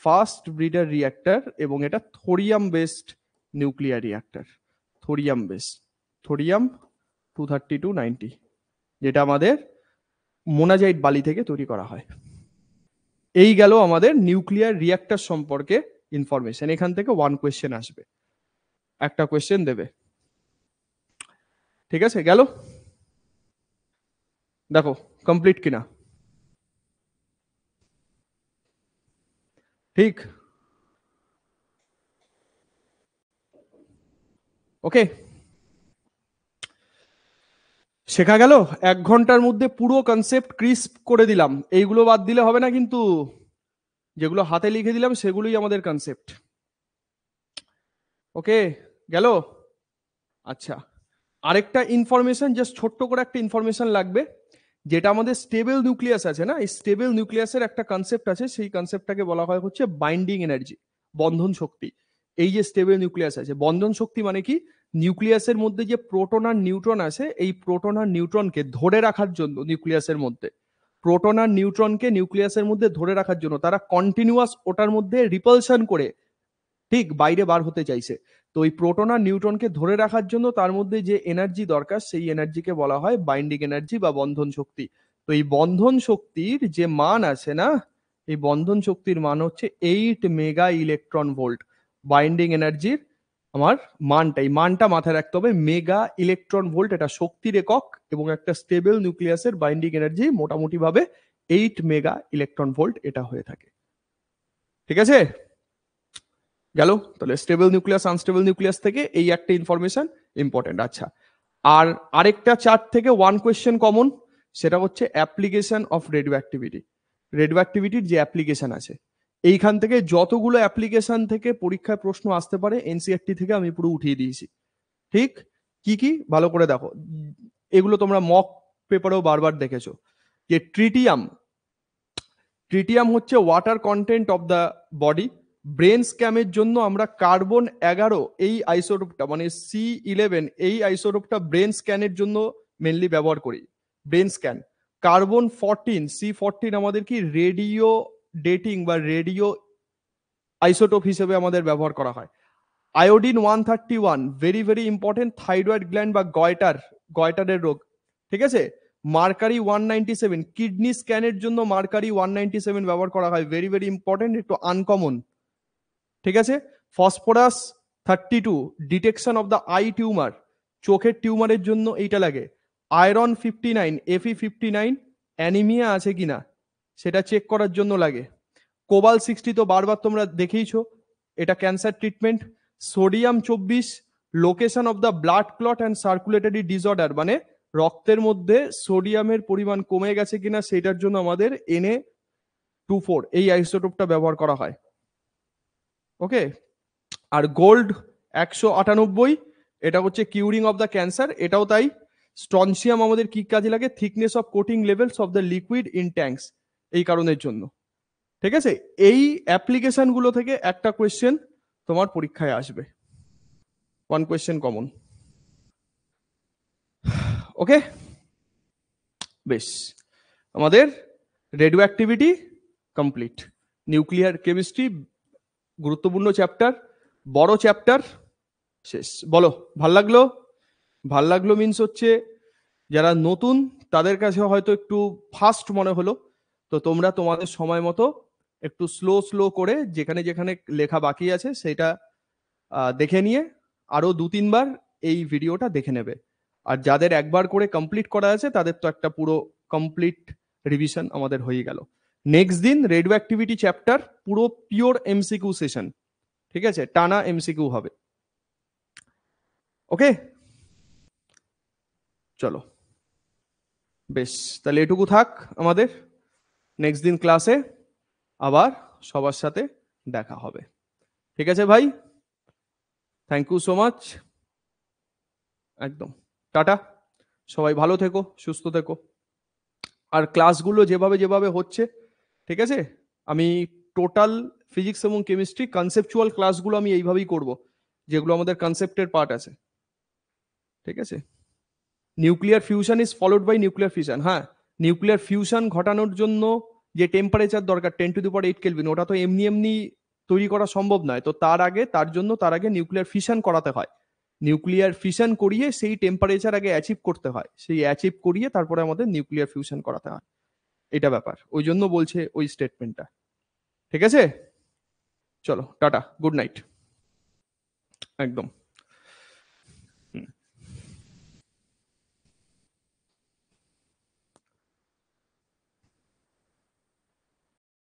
ফার্স্ট ব্রিডার রিয়াক্টার এবং এটা thorium based nuclear reactor thorium base thorium two thirty two ninety যেটা আমাদের মোনাজাইট বালি থেকে তৈরি করা হয় এই গেল আমাদের নিউক্লিয়ার রিয়াক্টার সম্পর্কে ইনফরমেশন এখান থেকে ওয়ান কোয়েশ্চেন আসবে একটা কোয়েশ্চেন দেবে ঠিক আছে গেল দেখো কমপ্লিট কিনা ঠিক ওকে শেখা গেল এক ঘন্টার মধ্যে পুরো কনসেপ্ট ক্রিস্প করে দিলাম এইগুলো বাদ দিলে হবে না কিন্তু যেগুলো হাতে লিখে দিলাম সেগুলোই আমাদের কনসেপ্ট ওকে গেল আচ্ছা আরেকটা ইনফরমেশন জাস্ট ছোট্ট করে একটা ইনফরমেশন লাগবে যেটা আমাদের স্টেবল নিউক্লিয়াস আছে না এই স্টেবল নিউক্লিয়াসের একটা কনসেপ্ট আছে সেই কনসেপ্টটাকে বলা হয় হচ্ছে বাইন্ডিং এনার্জি বন্ধন শক্তি এই যে স্টেবল নিউক্লিয়াস আছে বন্ধন শক্তি মানে কি নিউক্লিয়াসের মধ্যে যে প্রোটন আর নিউট্রন আছে এই প্রোটন আর নিউট্রনকে ধরে রাখার জন্য নিউক্লিয়াসের মধ্যে প্রোটন আর নিউট্রনকে নিউক্লিয়াসের মধ্যে ধরে রাখার জন্য তারা কন্টিনিউয়াস ওটার মধ্যে রিপালশন করে ঠিক বাইরে বার হতে চাইছে তো এই প্রোটন আর নিউট্রনকে ধরে রাখার জন্য তার মধ্যে যে এনার্জি দরকার সেই এনার্জিকে বলা হয় বাইন্ডিং এনার্জি বা বন্ধন শক্তি তো এই বন্ধন শক্তির যে মান আছে না এই বন্ধন শক্তির মান হচ্ছে eight mega electron volt binding এনার্জির আমার মানটা এই মানটা মাথায় রাখতে হবে মেগা ইলেকট্রন ভোল্ট এটা শক্তির একক এবং একটা স্টেবল নিউক্লিয়াসের বাইন্ডিং এনার্জি মোটামুটিভাবে এইট মেগা ইলেকট্রন ভোল্ট এটা হয়ে থাকে ঠিক আছে গেল তাহলে স্টেবল নিউক্লিয়াস আনস্টেবল নিউক্লিয়াস থেকে এই একটা ইনফরমেশন ইম্পর্টেন্ট আচ্ছা আর আরেকটা চার্ট থেকে ওয়ান কোয়েশ্চেন কমন সেটা হচ্ছে অ্যাপ্লিকেশন অফ রেডিও অ্যাক্টিভিটি রেডিও অ্যাক্টিভিটির যে অ্যাপ্লিকেশন আছে এইখান থেকে যতগুলো অ্যাপ্লিকেশন থেকে পরীক্ষায় প্রশ্ন আসতে পারে এনসিআরটি e থেকে আমি পুরো উঠিয়ে দিয়েছি ঠিক কি কি ভালো করে দেখো এগুলো তোমরা মক পেপারেও বারবার দেখেছো যে ট্রিটিয়াম ট্রিটিয়াম হচ্ছে water content of the body brain স্ক্যামের জন্য আমরা কার্বন এগারো এই আইসোটোপটা মানে সি ইলেভেন এই আইসোটোপটা ব্রেন স্ক্যানের জন্য মেনলি ব্যবহার করি brain scan carbon fourteen C fourteen আমাদের কি রেডিও ডেটিং বা রেডিও আইসোটোপ হিসেবে আমাদের ব্যবহার করা হয় iodine one thirty one very very important thyroid gland বা গয়টার গয়টারের রোগ ঠিক আছে mercury one ninety seven kidney স্ক্যানের জন্য মার্কারি ওয়ান নাইনটি সেভেন ব্যবহার করা হয় ভেরি ভেরি ইম্পর্টেন্ট একটু আনকমন ঠিক আছে phosphorus thirty two detection of the eye tumour চোখের টিউমারের জন্য এইটা লাগে iron fifty nine F E fifty nine anaemia আছে কি না সেটা চেক করার জন্য লাগে কোবাল সিক্সটি তো বারবার তোমরা দেখেইছ এটা ক্যান্সার ট্রিটমেন্ট সোডিয়াম চব্বিশ location of the blood clot and circulatory disorder মানে রক্তের মধ্যে সোডিয়ামের পরিমাণ কমে গেছে কিনা সেটার জন্য আমাদের এনে টু ফোর এই আইসোটোপটা ব্যবহার করা হয় ওকে আর গোল্ড একশো আটানব্বই এটা হচ্ছে কিউরিং অফ দ্য ক্যান্সার এটাও তাই স্ট্রনসিয়াম আমাদের কি কাজে লাগে thickness of coating levels of the liquid in tanks এই কারণের জন্য ঠিক আছে এই অ্যাপ্লিকেশনগুলো থেকে একটা কোয়েশ্চেন তোমার পরীক্ষায় আসবে ওয়ান কোয়েশ্চেন কমন ওকে বেশ আমাদের radioactivity complete nuclear chemistry গুরুত্বপূর্ণ চ্যাপ্টার বড় চ্যাপ্টার শেষ বলো ভাল লাগলো ভাল লাগলো মিনস হচ্ছে যারা নতুন তাদের কাছে হয়তো একটু ফাস্ট মনে হলো তো তোমরা তোমাদের সময় মতো একটু স্লো স্লো করে যেখানে যেখানে লেখা বাকি আছে সেটা দেখে নিয়ে আরও দু তিনবার এই ভিডিওটা দেখে নেবে আর যাদের একবার করে কমপ্লিট করা আছে তাদের তো একটা পুরো কমপ্লিট রিভিশন আমাদের হয়ে গেল নেক্সট দিন রেডিও অ্যাক্টিভিটি চ্যাপ্টার পুরো পিওর এমসিকিউ সেশন ঠিক আছে টানা এমসিকিউ হবে ওকে চলো বেশ তাহলে এটুকু থাক আমাদের নেক্সট দিন ক্লাসে আবার সবার সাথে দেখা হবে ঠিক আছে ভাই থ্যাংক ইউ সো মাচ একদম টাটা সবাই ভালো থেকো সুস্থ থেকো আর ক্লাসগুলো যেভাবে যেভাবে হচ্ছে ঠিক আছে আমি টোটাল ফিজিক্স এবং কেমিস্ট্রি কনসেপচুয়াল ক্লাসগুলো আমি এইভাবেই করব যেগুলো আমাদের কনসেপ্টের পার্ট আছে ঠিক আছে nuclear fusion is followed by nuclear fusion হ্যাঁ নিউক্লিয়ার ফিউশন ঘটানোর জন্য যে টেম্পারেচার দরকার ten to the power eight kelvin ওটা তো এমনি এমনি তৈরি করা সম্ভব নয় তো তার আগে তার জন্য তার আগে নিউক্লিয়ার ফিশন করাতে হয় নিউক্লিয়ার ফিশন করিয়ে সেই টেম্পারেচার আগে অ্যাচিভ করতে হয় সেই অ্যাচিভ করিয়ে তারপরে আমাদের নিউক্লিয়ার ফিউশন করাতে হয় এটা ব্যাপার ওই জন্য বলছে ওই স্টেটমেন্টটা ঠিক আছে চলো টাটা গুড নাইট একদম